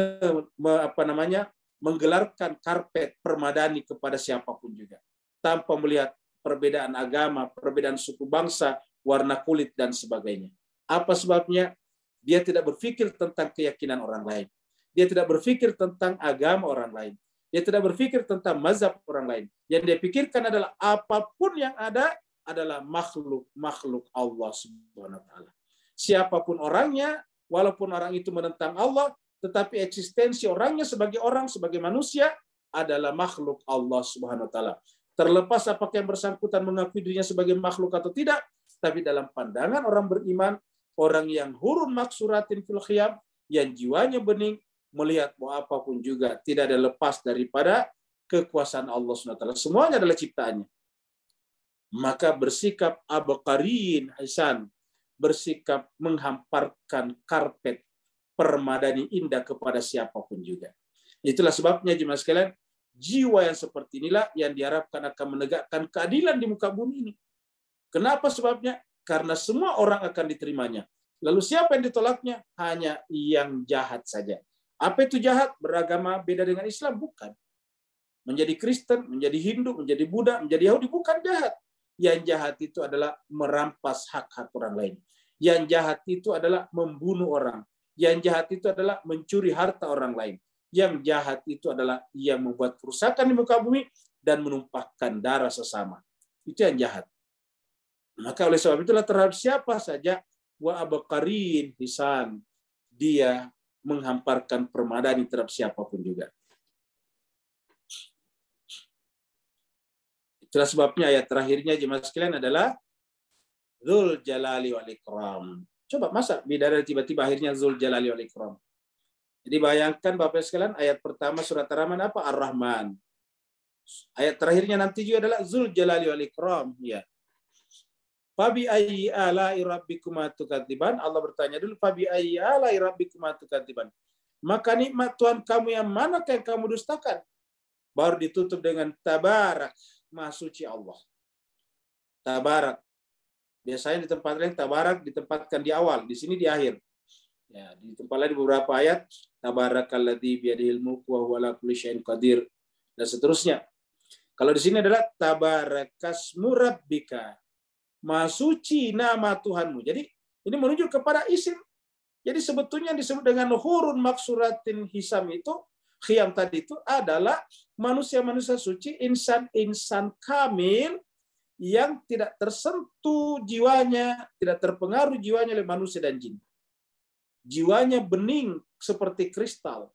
me, apa namanya menggelarkan karpet permadani kepada siapapun juga tanpa melihat perbedaan agama, perbedaan suku bangsa, warna kulit dan sebagainya. Apa sebabnya? Dia tidak berpikir tentang keyakinan orang lain. Dia tidak berpikir tentang agama orang lain. Dia tidak berpikir tentang mazhab orang lain. Yang dia pikirkan adalah apapun yang ada adalah makhluk makhluk Allah Subhanahu wa taala. Siapapun orangnya, walaupun orang itu menentang Allah, tetapi eksistensi orangnya sebagai orang, sebagai manusia adalah makhluk Allah Subhanahu wa taala. Terlepas apakah yang bersangkutan mengakui dirinya sebagai makhluk atau tidak, tapi dalam pandangan orang beriman, orang yang hurun maksuratin fil khiyam, yang jiwanya bening, melihat mau apapun juga tidak ada lepas daripada kekuasaan Allah Subhanahu taala. Semuanya adalah ciptaannya. Maka bersikap abqarin Hasan, bersikap menghamparkan karpet permadani indah kepada siapapun juga. Itulah sebabnya jemaah sekalian, jiwa yang seperti inilah yang diharapkan akan menegakkan keadilan di muka bumi ini. Kenapa sebabnya? Karena semua orang akan diterimanya. Lalu siapa yang ditolaknya? Hanya yang jahat saja. Apa itu jahat? Beragama beda dengan Islam? Bukan. Menjadi Kristen, menjadi Hindu, menjadi Buddha, menjadi Yahudi bukan jahat. Yang jahat itu adalah merampas hak-hak orang lain. Yang jahat itu adalah membunuh orang. Yang jahat itu adalah mencuri harta orang lain. Yang jahat itu adalah yang membuat kerusakan di muka bumi dan menumpahkan darah sesama. Itu yang jahat. Maka oleh sebab itulah terhadap siapa saja wa abakarin hisan dia menghamparkan permadani terhadap siapapun juga. Itulah sebabnya ayat terakhirnya jemaah sekalian adalah Zul Jalali wal Ikram. Coba masa bidara tiba-tiba akhirnya Zul Jalali wal Ikram. Jadi bayangkan Bapak sekalian ayat pertama surat Ar-Rahman apa? Ar-Rahman. Ayat terakhirnya nanti juga adalah Zul Jalali wal Ikram. Ya. Fabi ayyi ala'i rabbikuma tukatiban. Allah bertanya dulu Fabi ayyi ala'i rabbikuma tukatiban. Maka nikmat Tuhan kamu yang mana yang kamu dustakan? Baru ditutup dengan tabarak, maha suci Allah. Tabarak, Biasanya di tempat lain tabarak ditempatkan di awal, di sini di akhir. Ya, di tempat lain di beberapa ayat tabarakalladzi biyadihi mulku wa huwa ala kulli syai'in qadir dan seterusnya. Kalau di sini adalah tabarakasmu rabbika. Masuci nama Tuhanmu. Jadi ini menunjuk kepada isim. Jadi sebetulnya yang disebut dengan hurun maksuratin hisam itu, khiyam tadi itu adalah manusia-manusia suci, insan-insan kamil yang tidak tersentuh jiwanya, tidak terpengaruh jiwanya oleh manusia dan jin. Jiwanya bening seperti kristal.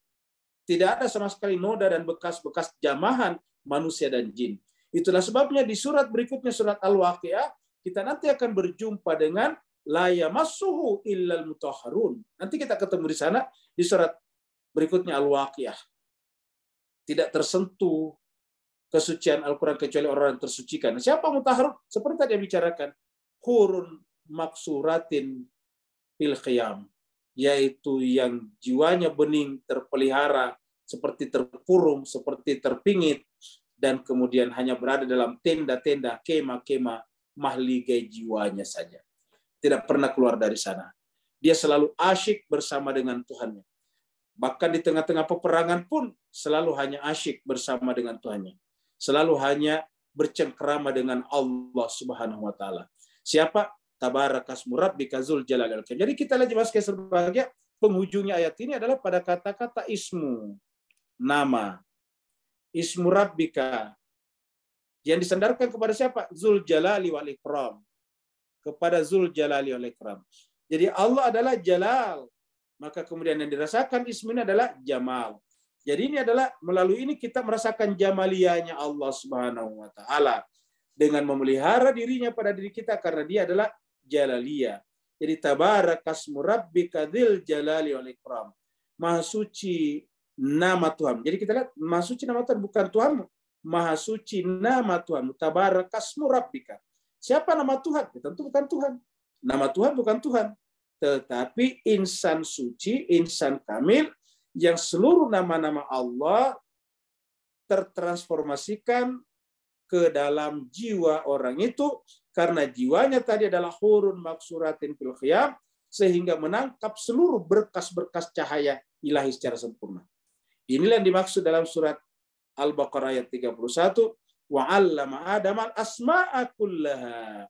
Tidak ada sama sekali noda dan bekas-bekas jamahan manusia dan jin. Itulah sebabnya di surat berikutnya surat Al-Waqiah kita nanti akan berjumpa dengan laya masuhu illal mutahharun. Nanti kita ketemu di sana di surat berikutnya Al-Waqiah. Tidak tersentuh kesucian Al-Quran kecuali orang yang tersucikan. Nah, siapa mutahharun? Seperti tadi yang bicarakan. Hurun maksuratin fil qiyam. Yaitu yang jiwanya bening, terpelihara, seperti terkurung, seperti terpingit, dan kemudian hanya berada dalam tenda-tenda, kema-kema, mahligai jiwanya saja. Tidak pernah keluar dari sana. Dia selalu asyik bersama dengan Tuhannya. Bahkan di tengah-tengah peperangan pun selalu hanya asyik bersama dengan Tuhannya selalu hanya bercengkrama dengan Allah Subhanahu wa taala. Siapa? Tabarakasmu rabbika jalalil jalal Jadi kita lihat Mas Kaisar penghujungnya ayat ini adalah pada kata-kata ismu nama ismu rabbika yang disandarkan kepada siapa? Zul Jalali wal Ikram. Kepada Zul Jalali wal Ikram. Jadi Allah adalah Jalal. Maka kemudian yang dirasakan ismu adalah Jamal. Jadi ini adalah melalui ini kita merasakan jamalianya Allah Subhanahu wa taala dengan memelihara dirinya pada diri kita karena dia adalah jalalia. Jadi tabarakasmu rabbika dzil jalali wal ikram. Maha suci nama Tuhan. Jadi kita lihat maha suci nama Tuhan bukan Tuhan, maha suci nama Tuhan. Tabarakasmu rabbika. Siapa nama Tuhan? Ya, tentu bukan Tuhan. Nama Tuhan bukan Tuhan. Tetapi insan suci, insan kamil yang seluruh nama-nama Allah tertransformasikan ke dalam jiwa orang itu karena jiwanya tadi adalah hurun maksuratin fil khiyam sehingga menangkap seluruh berkas-berkas cahaya ilahi secara sempurna. Inilah yang dimaksud dalam surat Al-Baqarah ayat 31 wa 'allama Adam al-asma'a kullaha.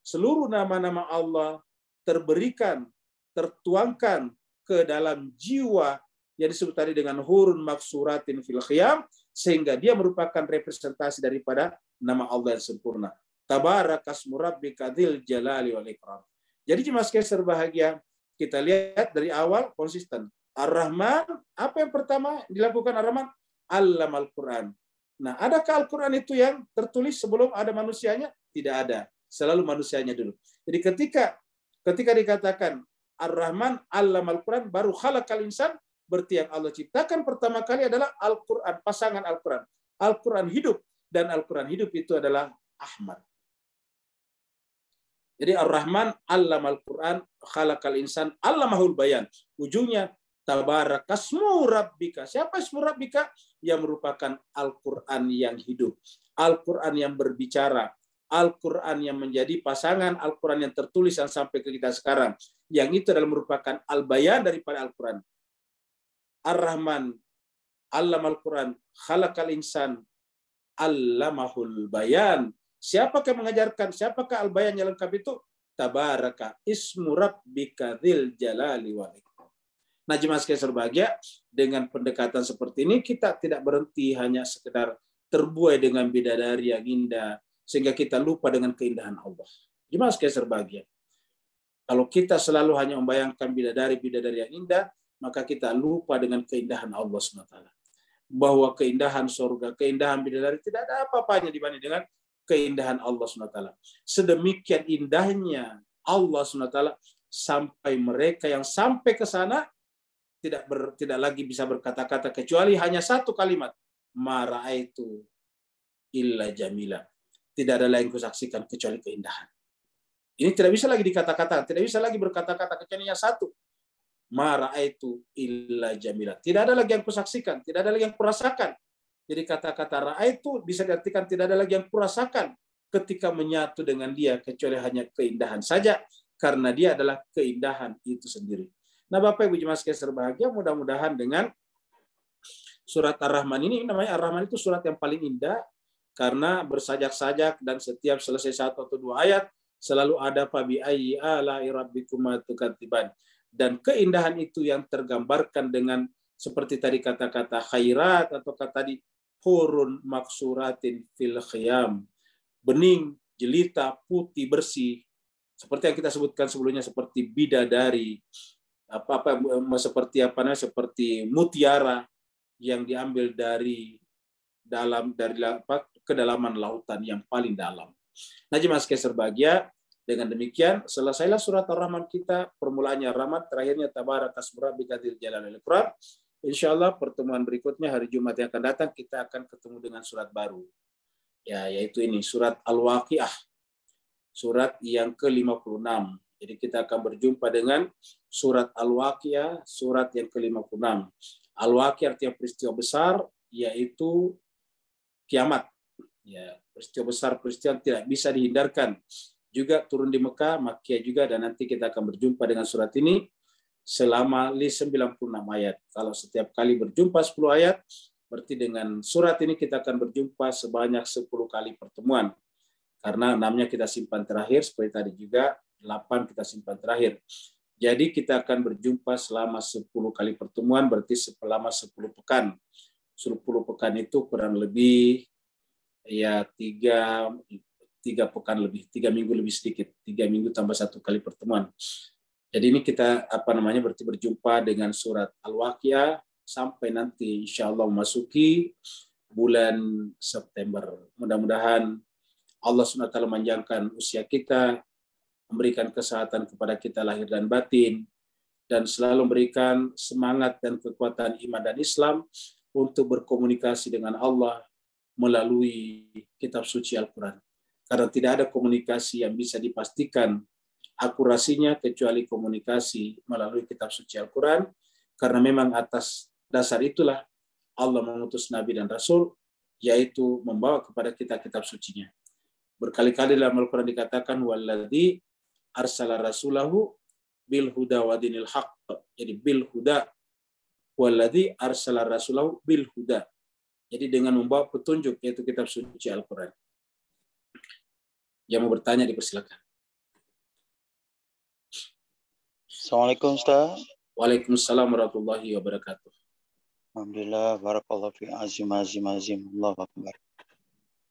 Seluruh nama-nama Allah terberikan, tertuangkan ke dalam jiwa yang disebut tadi dengan hurun maksuratin fil khiyam sehingga dia merupakan representasi daripada nama Allah yang sempurna. Tabarakasmu rabbika jalali wal ikram. Jadi jemaah sekalian berbahagia, kita lihat dari awal konsisten. Ar-Rahman, apa yang pertama dilakukan Ar-Rahman? Allam Al-Quran. Nah, adakah Al-Quran itu yang tertulis sebelum ada manusianya? Tidak ada. Selalu manusianya dulu. Jadi ketika ketika dikatakan Ar-Rahman Allam Al-Quran baru khalaqal insan Berarti yang Allah ciptakan pertama kali adalah Al-Quran, pasangan Al-Quran. Al-Quran hidup, dan Al-Quran hidup itu adalah Ahmad. Jadi Ar-Rahman Allah Al-Quran khalaqal insan Mahul bayan. Ujungnya tabarakasmu rabbika. Siapa ismu rabbika? Yang merupakan Al-Quran yang hidup. Al-Quran yang berbicara. Al-Quran yang menjadi pasangan Al-Quran yang tertulis yang sampai ke kita sekarang. Yang itu adalah merupakan al-bayan daripada Al-Quran. Ar-Rahman, Allah Al-Quran, Khalaqal Insan, Allamahul Bayan. Siapakah mengajarkan? Siapakah Al-Bayan yang lengkap itu? Tabaraka ismu rabbika Dhil jalali Walik. Nah, jemaah sekalian berbahagia, dengan pendekatan seperti ini kita tidak berhenti hanya sekedar terbuai dengan bidadari yang indah sehingga kita lupa dengan keindahan Allah. Jemaah sekalian berbahagia. Kalau kita selalu hanya membayangkan bidadari-bidadari yang indah, maka kita lupa dengan keindahan Allah SWT. Bahwa keindahan surga, keindahan bidadari tidak ada apa-apanya dibanding dengan keindahan Allah SWT. Sedemikian indahnya Allah SWT sampai mereka yang sampai ke sana tidak ber, tidak lagi bisa berkata-kata kecuali hanya satu kalimat itu illa jamila tidak ada lain kusaksikan kecuali keindahan ini tidak bisa lagi dikata-kata tidak bisa lagi berkata-kata kecuali hanya satu Mara itu illa jamila. Tidak ada lagi yang kusaksikan, tidak ada lagi yang kurasakan. Jadi kata-kata ra'a itu bisa diartikan tidak ada lagi yang kurasakan ketika menyatu dengan dia kecuali hanya keindahan saja karena dia adalah keindahan itu sendiri. Nah, Bapak Ibu jemaah sekalian berbahagia, mudah-mudahan dengan surat Ar-Rahman ini namanya Ar-Rahman itu surat yang paling indah karena bersajak-sajak dan setiap selesai satu atau dua ayat selalu ada fabi ayyi ala rabbikum tiban dan keindahan itu yang tergambarkan dengan seperti tadi kata-kata khairat atau kata di hurun maksuratin fil khiyam bening jelita putih bersih seperti yang kita sebutkan sebelumnya seperti bidadari apa apa eh, seperti apa namanya seperti mutiara yang diambil dari dalam dari apa kedalaman lautan yang paling dalam. Nah, jemaah sekalian berbahagia, dengan demikian, selesailah surat Ar-Rahman kita, permulaannya Rahmat, terakhirnya Tabarak Asmura Bikadil jalan al Insya Allah pertemuan berikutnya hari Jumat yang akan datang, kita akan ketemu dengan surat baru. Ya, yaitu ini, surat Al-Waqi'ah. Surat yang ke-56. Jadi kita akan berjumpa dengan surat Al-Waqi'ah, surat yang ke-56. Al-Waqi'ah artinya peristiwa besar, yaitu kiamat. Ya, peristiwa besar, peristiwa tidak bisa dihindarkan juga turun di Mekah, Makkiyah juga, dan nanti kita akan berjumpa dengan surat ini selama 96 ayat. Kalau setiap kali berjumpa 10 ayat, berarti dengan surat ini kita akan berjumpa sebanyak 10 kali pertemuan. Karena enamnya kita simpan terakhir, seperti tadi juga 8 kita simpan terakhir. Jadi kita akan berjumpa selama 10 kali pertemuan, berarti selama 10 pekan. 10 pekan itu kurang lebih ya 3, tiga pekan lebih, tiga minggu lebih sedikit, tiga minggu tambah satu kali pertemuan. Jadi ini kita apa namanya berarti berjumpa dengan surat Al-Waqiah sampai nanti insya Allah memasuki bulan September. Mudah-mudahan Allah SWT memanjangkan usia kita, memberikan kesehatan kepada kita lahir dan batin, dan selalu memberikan semangat dan kekuatan iman dan Islam untuk berkomunikasi dengan Allah melalui kitab suci Al-Quran karena tidak ada komunikasi yang bisa dipastikan akurasinya kecuali komunikasi melalui kitab suci Al-Quran karena memang atas dasar itulah Allah mengutus Nabi dan Rasul yaitu membawa kepada kita kitab sucinya. Berkali-kali dalam Al-Quran dikatakan Walladhi arsala rasulahu bil huda wa dinil haq. Jadi bil huda Walladhi arsala rasulahu bil huda. Jadi dengan membawa petunjuk yaitu kitab suci Al-Quran. Yang mau bertanya dipersilakan. Assalamualaikum Ustaz. Waalaikumsalam warahmatullahi wabarakatuh. Alhamdulillah barakallahu fi azim azim azim Allah akbar.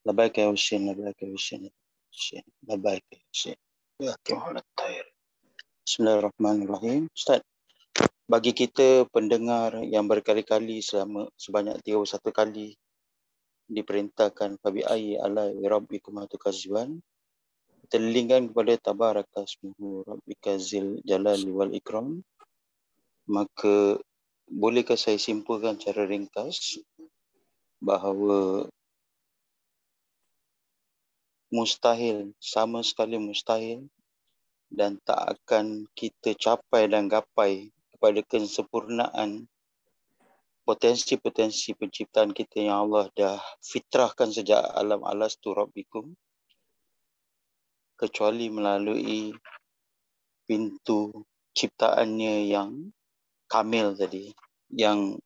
Labaik ya Husain, labaik ya Husain. Husain, labaik ya Husain. Ya Muhammad Tahir. Bismillahirrahmanirrahim. Ustaz, bagi kita pendengar yang berkali-kali selama sebanyak 31 kali diperintahkan fabi ayyi ala rabbikum tukaziban terlingkan kepada tabarakasmuhu rabbika zil jalal wal ikram maka bolehkah saya simpulkan cara ringkas bahawa mustahil sama sekali mustahil dan tak akan kita capai dan gapai kepada kesempurnaan potensi-potensi penciptaan kita yang Allah dah fitrahkan sejak alam alas tu rabbikum kecuali melalui pintu ciptaannya yang kamil tadi yang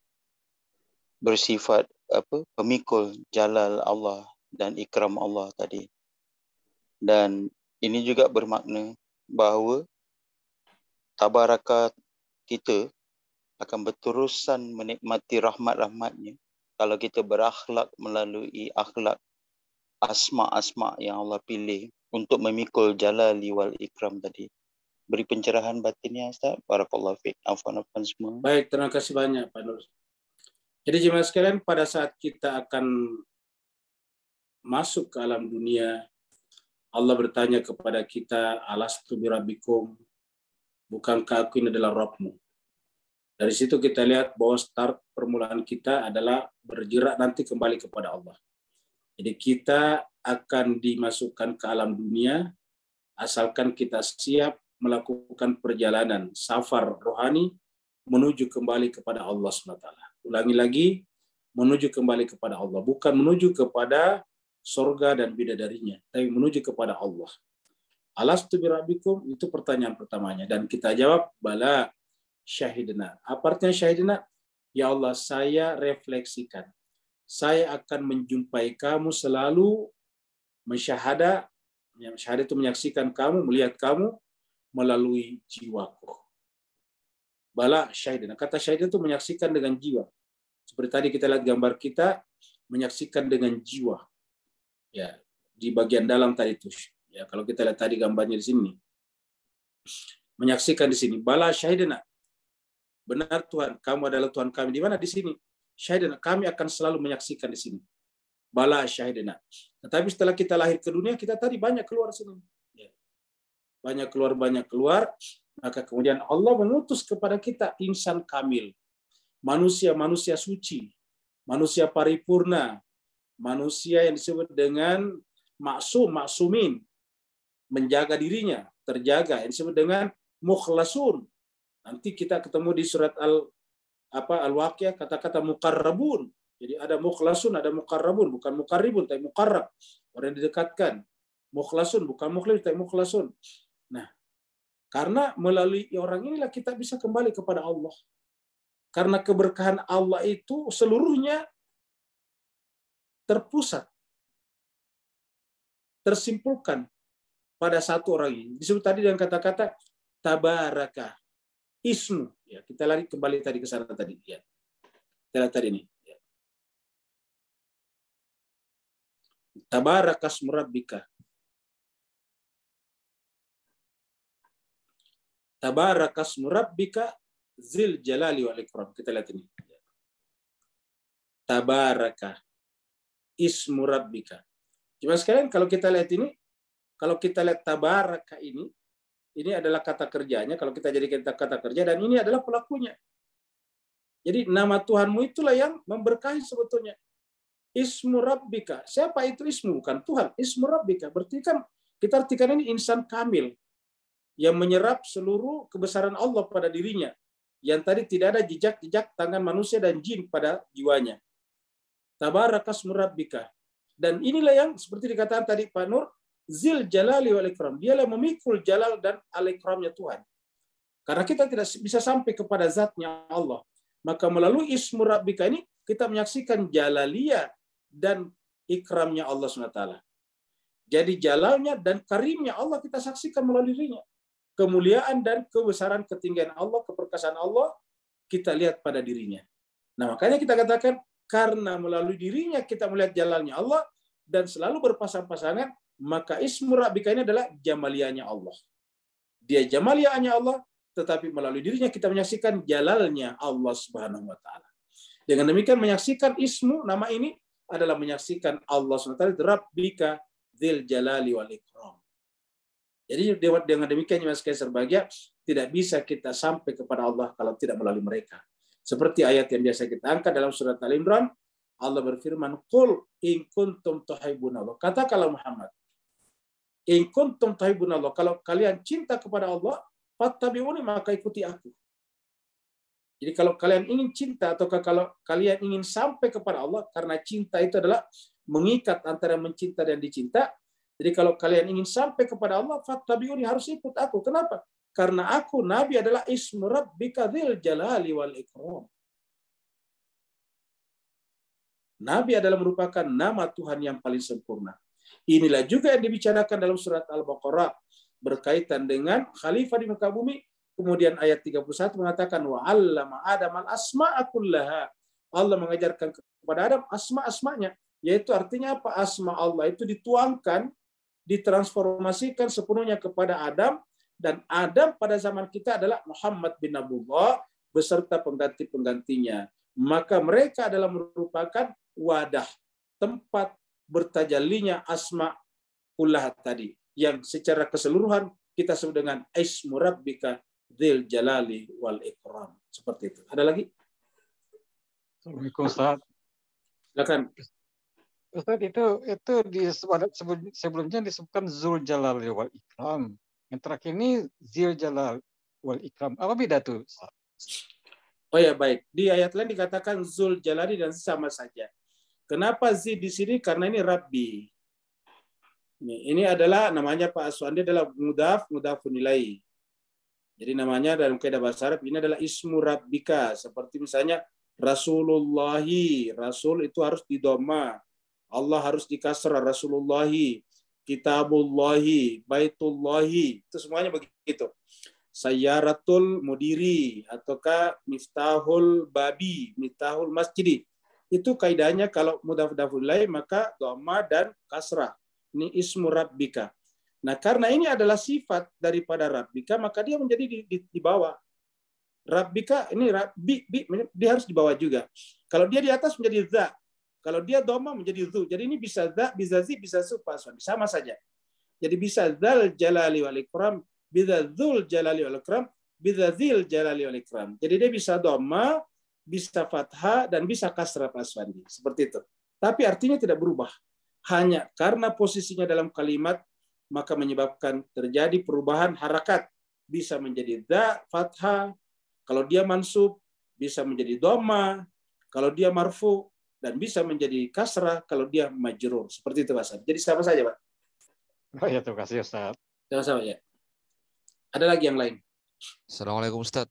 bersifat apa pemikul jalal Allah dan ikram Allah tadi dan ini juga bermakna bahawa tabarakat kita akan berterusan menikmati rahmat-rahmatnya kalau kita berakhlak melalui akhlak asma-asma yang Allah pilih untuk memikul jala liwal ikram tadi. Beri pencerahan batinnya Ustaz. Barakallahu fiik. Afan, afan semua. Baik, terima kasih banyak Pak Nur. Jadi jemaah sekalian pada saat kita akan masuk ke alam dunia Allah bertanya kepada kita alastu birabikum bukankah aku ini adalah rohmu? dari situ kita lihat bahwa start permulaan kita adalah berjerak nanti kembali kepada Allah jadi kita akan dimasukkan ke alam dunia asalkan kita siap melakukan perjalanan safar rohani menuju kembali kepada Allah SWT. Ulangi lagi, menuju kembali kepada Allah. Bukan menuju kepada sorga dan bidadarinya, tapi menuju kepada Allah. Alastu birabikum? Itu pertanyaan pertamanya. Dan kita jawab, bala syahidna. Apa artinya syahidna? Ya Allah, saya refleksikan saya akan menjumpai kamu selalu mensyahada, yang syahada itu menyaksikan kamu, melihat kamu melalui jiwaku. Bala syahidana kata syahid itu menyaksikan dengan jiwa. Seperti tadi kita lihat gambar kita, menyaksikan dengan jiwa. Ya, di bagian dalam tadi itu. Ya, kalau kita lihat tadi gambarnya di sini. Menyaksikan di sini. Bala syahidana Benar Tuhan, kamu adalah Tuhan kami. Di mana? Di sini syahidana. Kami akan selalu menyaksikan di sini. Bala syahidana. Tetapi setelah kita lahir ke dunia, kita tadi banyak keluar sini. Ya. Banyak keluar, banyak keluar. Maka kemudian Allah mengutus kepada kita insan kamil. Manusia-manusia suci. Manusia paripurna. Manusia yang disebut dengan maksum, maksumin. Menjaga dirinya, terjaga. Yang disebut dengan mukhlasun. Nanti kita ketemu di surat al apa al-waqiah kata-kata mukarrabun. Jadi ada mukhlasun, ada mukarrabun, bukan mukarribun tapi mukarrab. Orang yang didekatkan. Mukhlasun bukan mukhlis tapi mukhlasun. Nah, karena melalui orang inilah kita bisa kembali kepada Allah. Karena keberkahan Allah itu seluruhnya terpusat, tersimpulkan pada satu orang ini. Disebut tadi dengan kata-kata tabarakah isnu. Ya, kita lari kembali tadi ke sana tadi. Ya. Kita lihat tadi ini. Ya. Tabarakas murabbika. Tabarakas murabbika zil jalali wal ikram. Kita lihat ini. Ya. Tabaraka ismu rabbika. Cuma sekalian kalau kita lihat ini, kalau kita lihat tabaraka ini, ini adalah kata kerjanya, kalau kita jadi jadikan kata kerja, dan ini adalah pelakunya. Jadi nama Tuhanmu itulah yang memberkahi sebetulnya. Ismu Rabbika. Siapa itu ismu? Bukan Tuhan. Ismu Rabbika. Berarti kan kita artikan ini insan kamil. Yang menyerap seluruh kebesaran Allah pada dirinya. Yang tadi tidak ada jejak-jejak tangan manusia dan jin pada jiwanya. Tabarakas murabbika. Dan inilah yang seperti dikatakan tadi Pak Nur, Zil Jalali wal Ikram. Dialah memikul jalal dan al ikramnya Tuhan. Karena kita tidak bisa sampai kepada zatnya Allah. Maka melalui ismu Rabbika ini kita menyaksikan jalalia dan ikramnya Allah SWT. Jadi jalalnya dan karimnya Allah kita saksikan melalui dirinya. Kemuliaan dan kebesaran ketinggian Allah, keperkasaan Allah, kita lihat pada dirinya. Nah makanya kita katakan, karena melalui dirinya kita melihat jalannya Allah, dan selalu berpasang-pasangan, maka ismu rabbika ini adalah jamalianya Allah. Dia jamalianya Allah, tetapi melalui dirinya kita menyaksikan jalalnya Allah Subhanahu wa taala. Dengan demikian menyaksikan ismu nama ini adalah menyaksikan Allah Subhanahu wa taala rabbika dzil jalali wal ikram. Jadi dengan demikian Mas Kaisar bahagia tidak bisa kita sampai kepada Allah kalau tidak melalui mereka. Seperti ayat yang biasa kita angkat dalam surat Al Imran, Allah berfirman, "Qul in kuntum tuhibbunallah." Katakanlah Muhammad, "In kuntum tuhibbunallah." Kalau kalian cinta kepada Allah, fattabi'uni maka ikuti aku. Jadi kalau kalian ingin cinta atau kalau kalian ingin sampai kepada Allah karena cinta itu adalah mengikat antara mencinta dan dicinta. Jadi kalau kalian ingin sampai kepada Allah, fattabi'uni harus ikut aku. Kenapa? Karena aku Nabi adalah ismu rabbika dzil jalali wal ikram. Nabi adalah merupakan nama Tuhan yang paling sempurna. Inilah juga yang dibicarakan dalam surat Al-Baqarah berkaitan dengan khalifah di muka bumi. Kemudian ayat 31 mengatakan wa 'allama Adam al Asma Allah mengajarkan kepada Adam asma-asmanya, yaitu artinya apa? Asma Allah itu dituangkan, ditransformasikan sepenuhnya kepada Adam dan Adam pada zaman kita adalah Muhammad bin Abdullah beserta pengganti-penggantinya. Maka mereka adalah merupakan wadah tempat bertajalinya asma ulah tadi yang secara keseluruhan kita sebut dengan ismurabbika dzil jalali wal ikram. Seperti itu. Ada lagi? Assalamualaikum Ustaz. Silakan. Ustaz itu itu di sebelumnya disebutkan Zul jalali wal Ikram. Yang terakhir ini Zil Jalal wal Ikram. Apa beda tuh? Ustaz? Oh ya baik. Di ayat lain dikatakan Zul Jalali dan sama saja. Kenapa Z di sini? Karena ini rabbi. Ini, ini adalah namanya Pak Aswandi adalah mudaf, mudafunilai. nilai. Jadi namanya dalam kaidah bahasa Arab ini adalah ismu rabbika. Seperti misalnya Rasulullahi. Rasul itu harus didoma. Allah harus dikasrah. Rasulullahi. Kitabullahi. Baitullahi. Itu semuanya begitu. Sayyaratul mudiri. Ataukah miftahul babi. Miftahul Masjid. Itu kaidahnya kalau mudafudafulai maka doma dan kasrah. Ini ismu rabbika. Nah karena ini adalah sifat daripada rabbika maka dia menjadi di, di, di bawah. Rabbika ini rabbi, bi, dia harus di juga. Kalau dia di atas menjadi za. Kalau dia doma menjadi zu. Jadi ini bisa za, bisa zi, bisa su, Sama saja. Jadi bisa zal jalali wal ikram, bisa zul jalali wal ikram, bisa zil jalali wal ikram. Jadi dia bisa doma, bisa fathah, dan bisa kasrah Pak Aswandi. Seperti itu. Tapi artinya tidak berubah. Hanya karena posisinya dalam kalimat, maka menyebabkan terjadi perubahan harakat. Bisa menjadi da, fathah. Kalau dia mansub, bisa menjadi doma. Kalau dia marfu, dan bisa menjadi kasrah kalau dia majrur. Seperti itu Pak Jadi sama saja Pak. Oh ya, terima kasih Ustaz. Sama-sama ya. Ada lagi yang lain? Assalamualaikum Ustaz.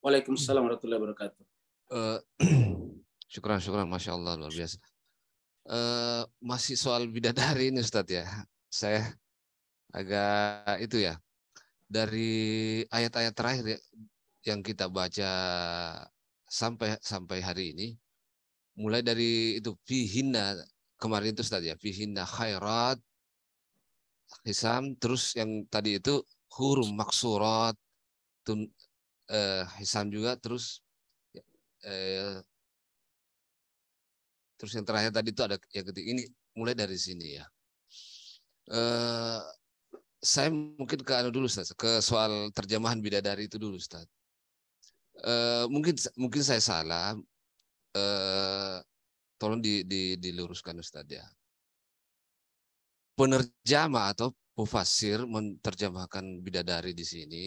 Waalaikumsalam warahmatullahi wabarakatuh. Eh, syukuran syukuran masya Allah luar biasa. Uh, masih soal bidadari ini Ustadz ya. Saya agak itu ya dari ayat-ayat terakhir ya, yang kita baca sampai sampai hari ini mulai dari itu fihinna kemarin itu Ustaz ya fihinna khairat hisam terus yang tadi itu hurum maksurat tun, eh, hisam juga terus eh, terus yang terakhir tadi itu ada yang ketiga ini mulai dari sini ya. Eh, saya mungkin ke anu dulu Ustaz, ke soal terjemahan bidadari itu dulu Ustaz. Eh, mungkin mungkin saya salah. Eh, tolong di, di, diluruskan Ustaz ya. penerjama atau pufasir menerjemahkan bidadari di sini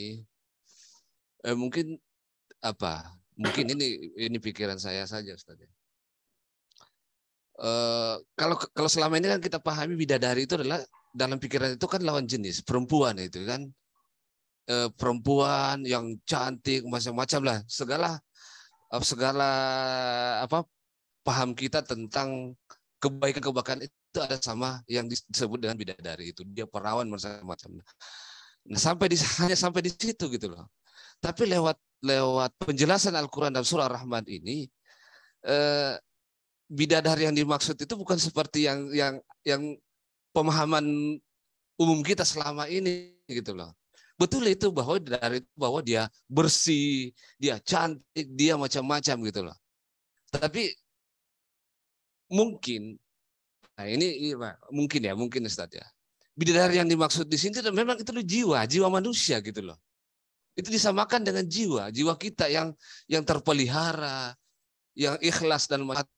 eh, mungkin apa Mungkin ini ini pikiran saya saja, Ustaz. Uh, ya. eh, kalau kalau selama ini kan kita pahami bidadari itu adalah dalam pikiran itu kan lawan jenis perempuan itu kan e, perempuan yang cantik macam-macam lah segala eh, segala apa paham kita tentang kebaikan-kebaikan itu ada sama yang disebut dengan bidadari itu dia perawan macam-macam nah sampai di hanya sampai di situ gitu loh tapi lewat lewat penjelasan Al-Quran dan surah Rahman ini eh, bidadari yang dimaksud itu bukan seperti yang yang yang pemahaman umum kita selama ini gitu loh. Betul itu bahwa dari bahwa dia bersih, dia cantik, dia macam-macam gitu loh. Tapi mungkin nah ini, mungkin ya, mungkin Ustaz ya. Bidadari yang dimaksud di sini memang itu jiwa, jiwa manusia gitu loh. Itu disamakan dengan jiwa, jiwa kita yang yang terpelihara, yang ikhlas dan mati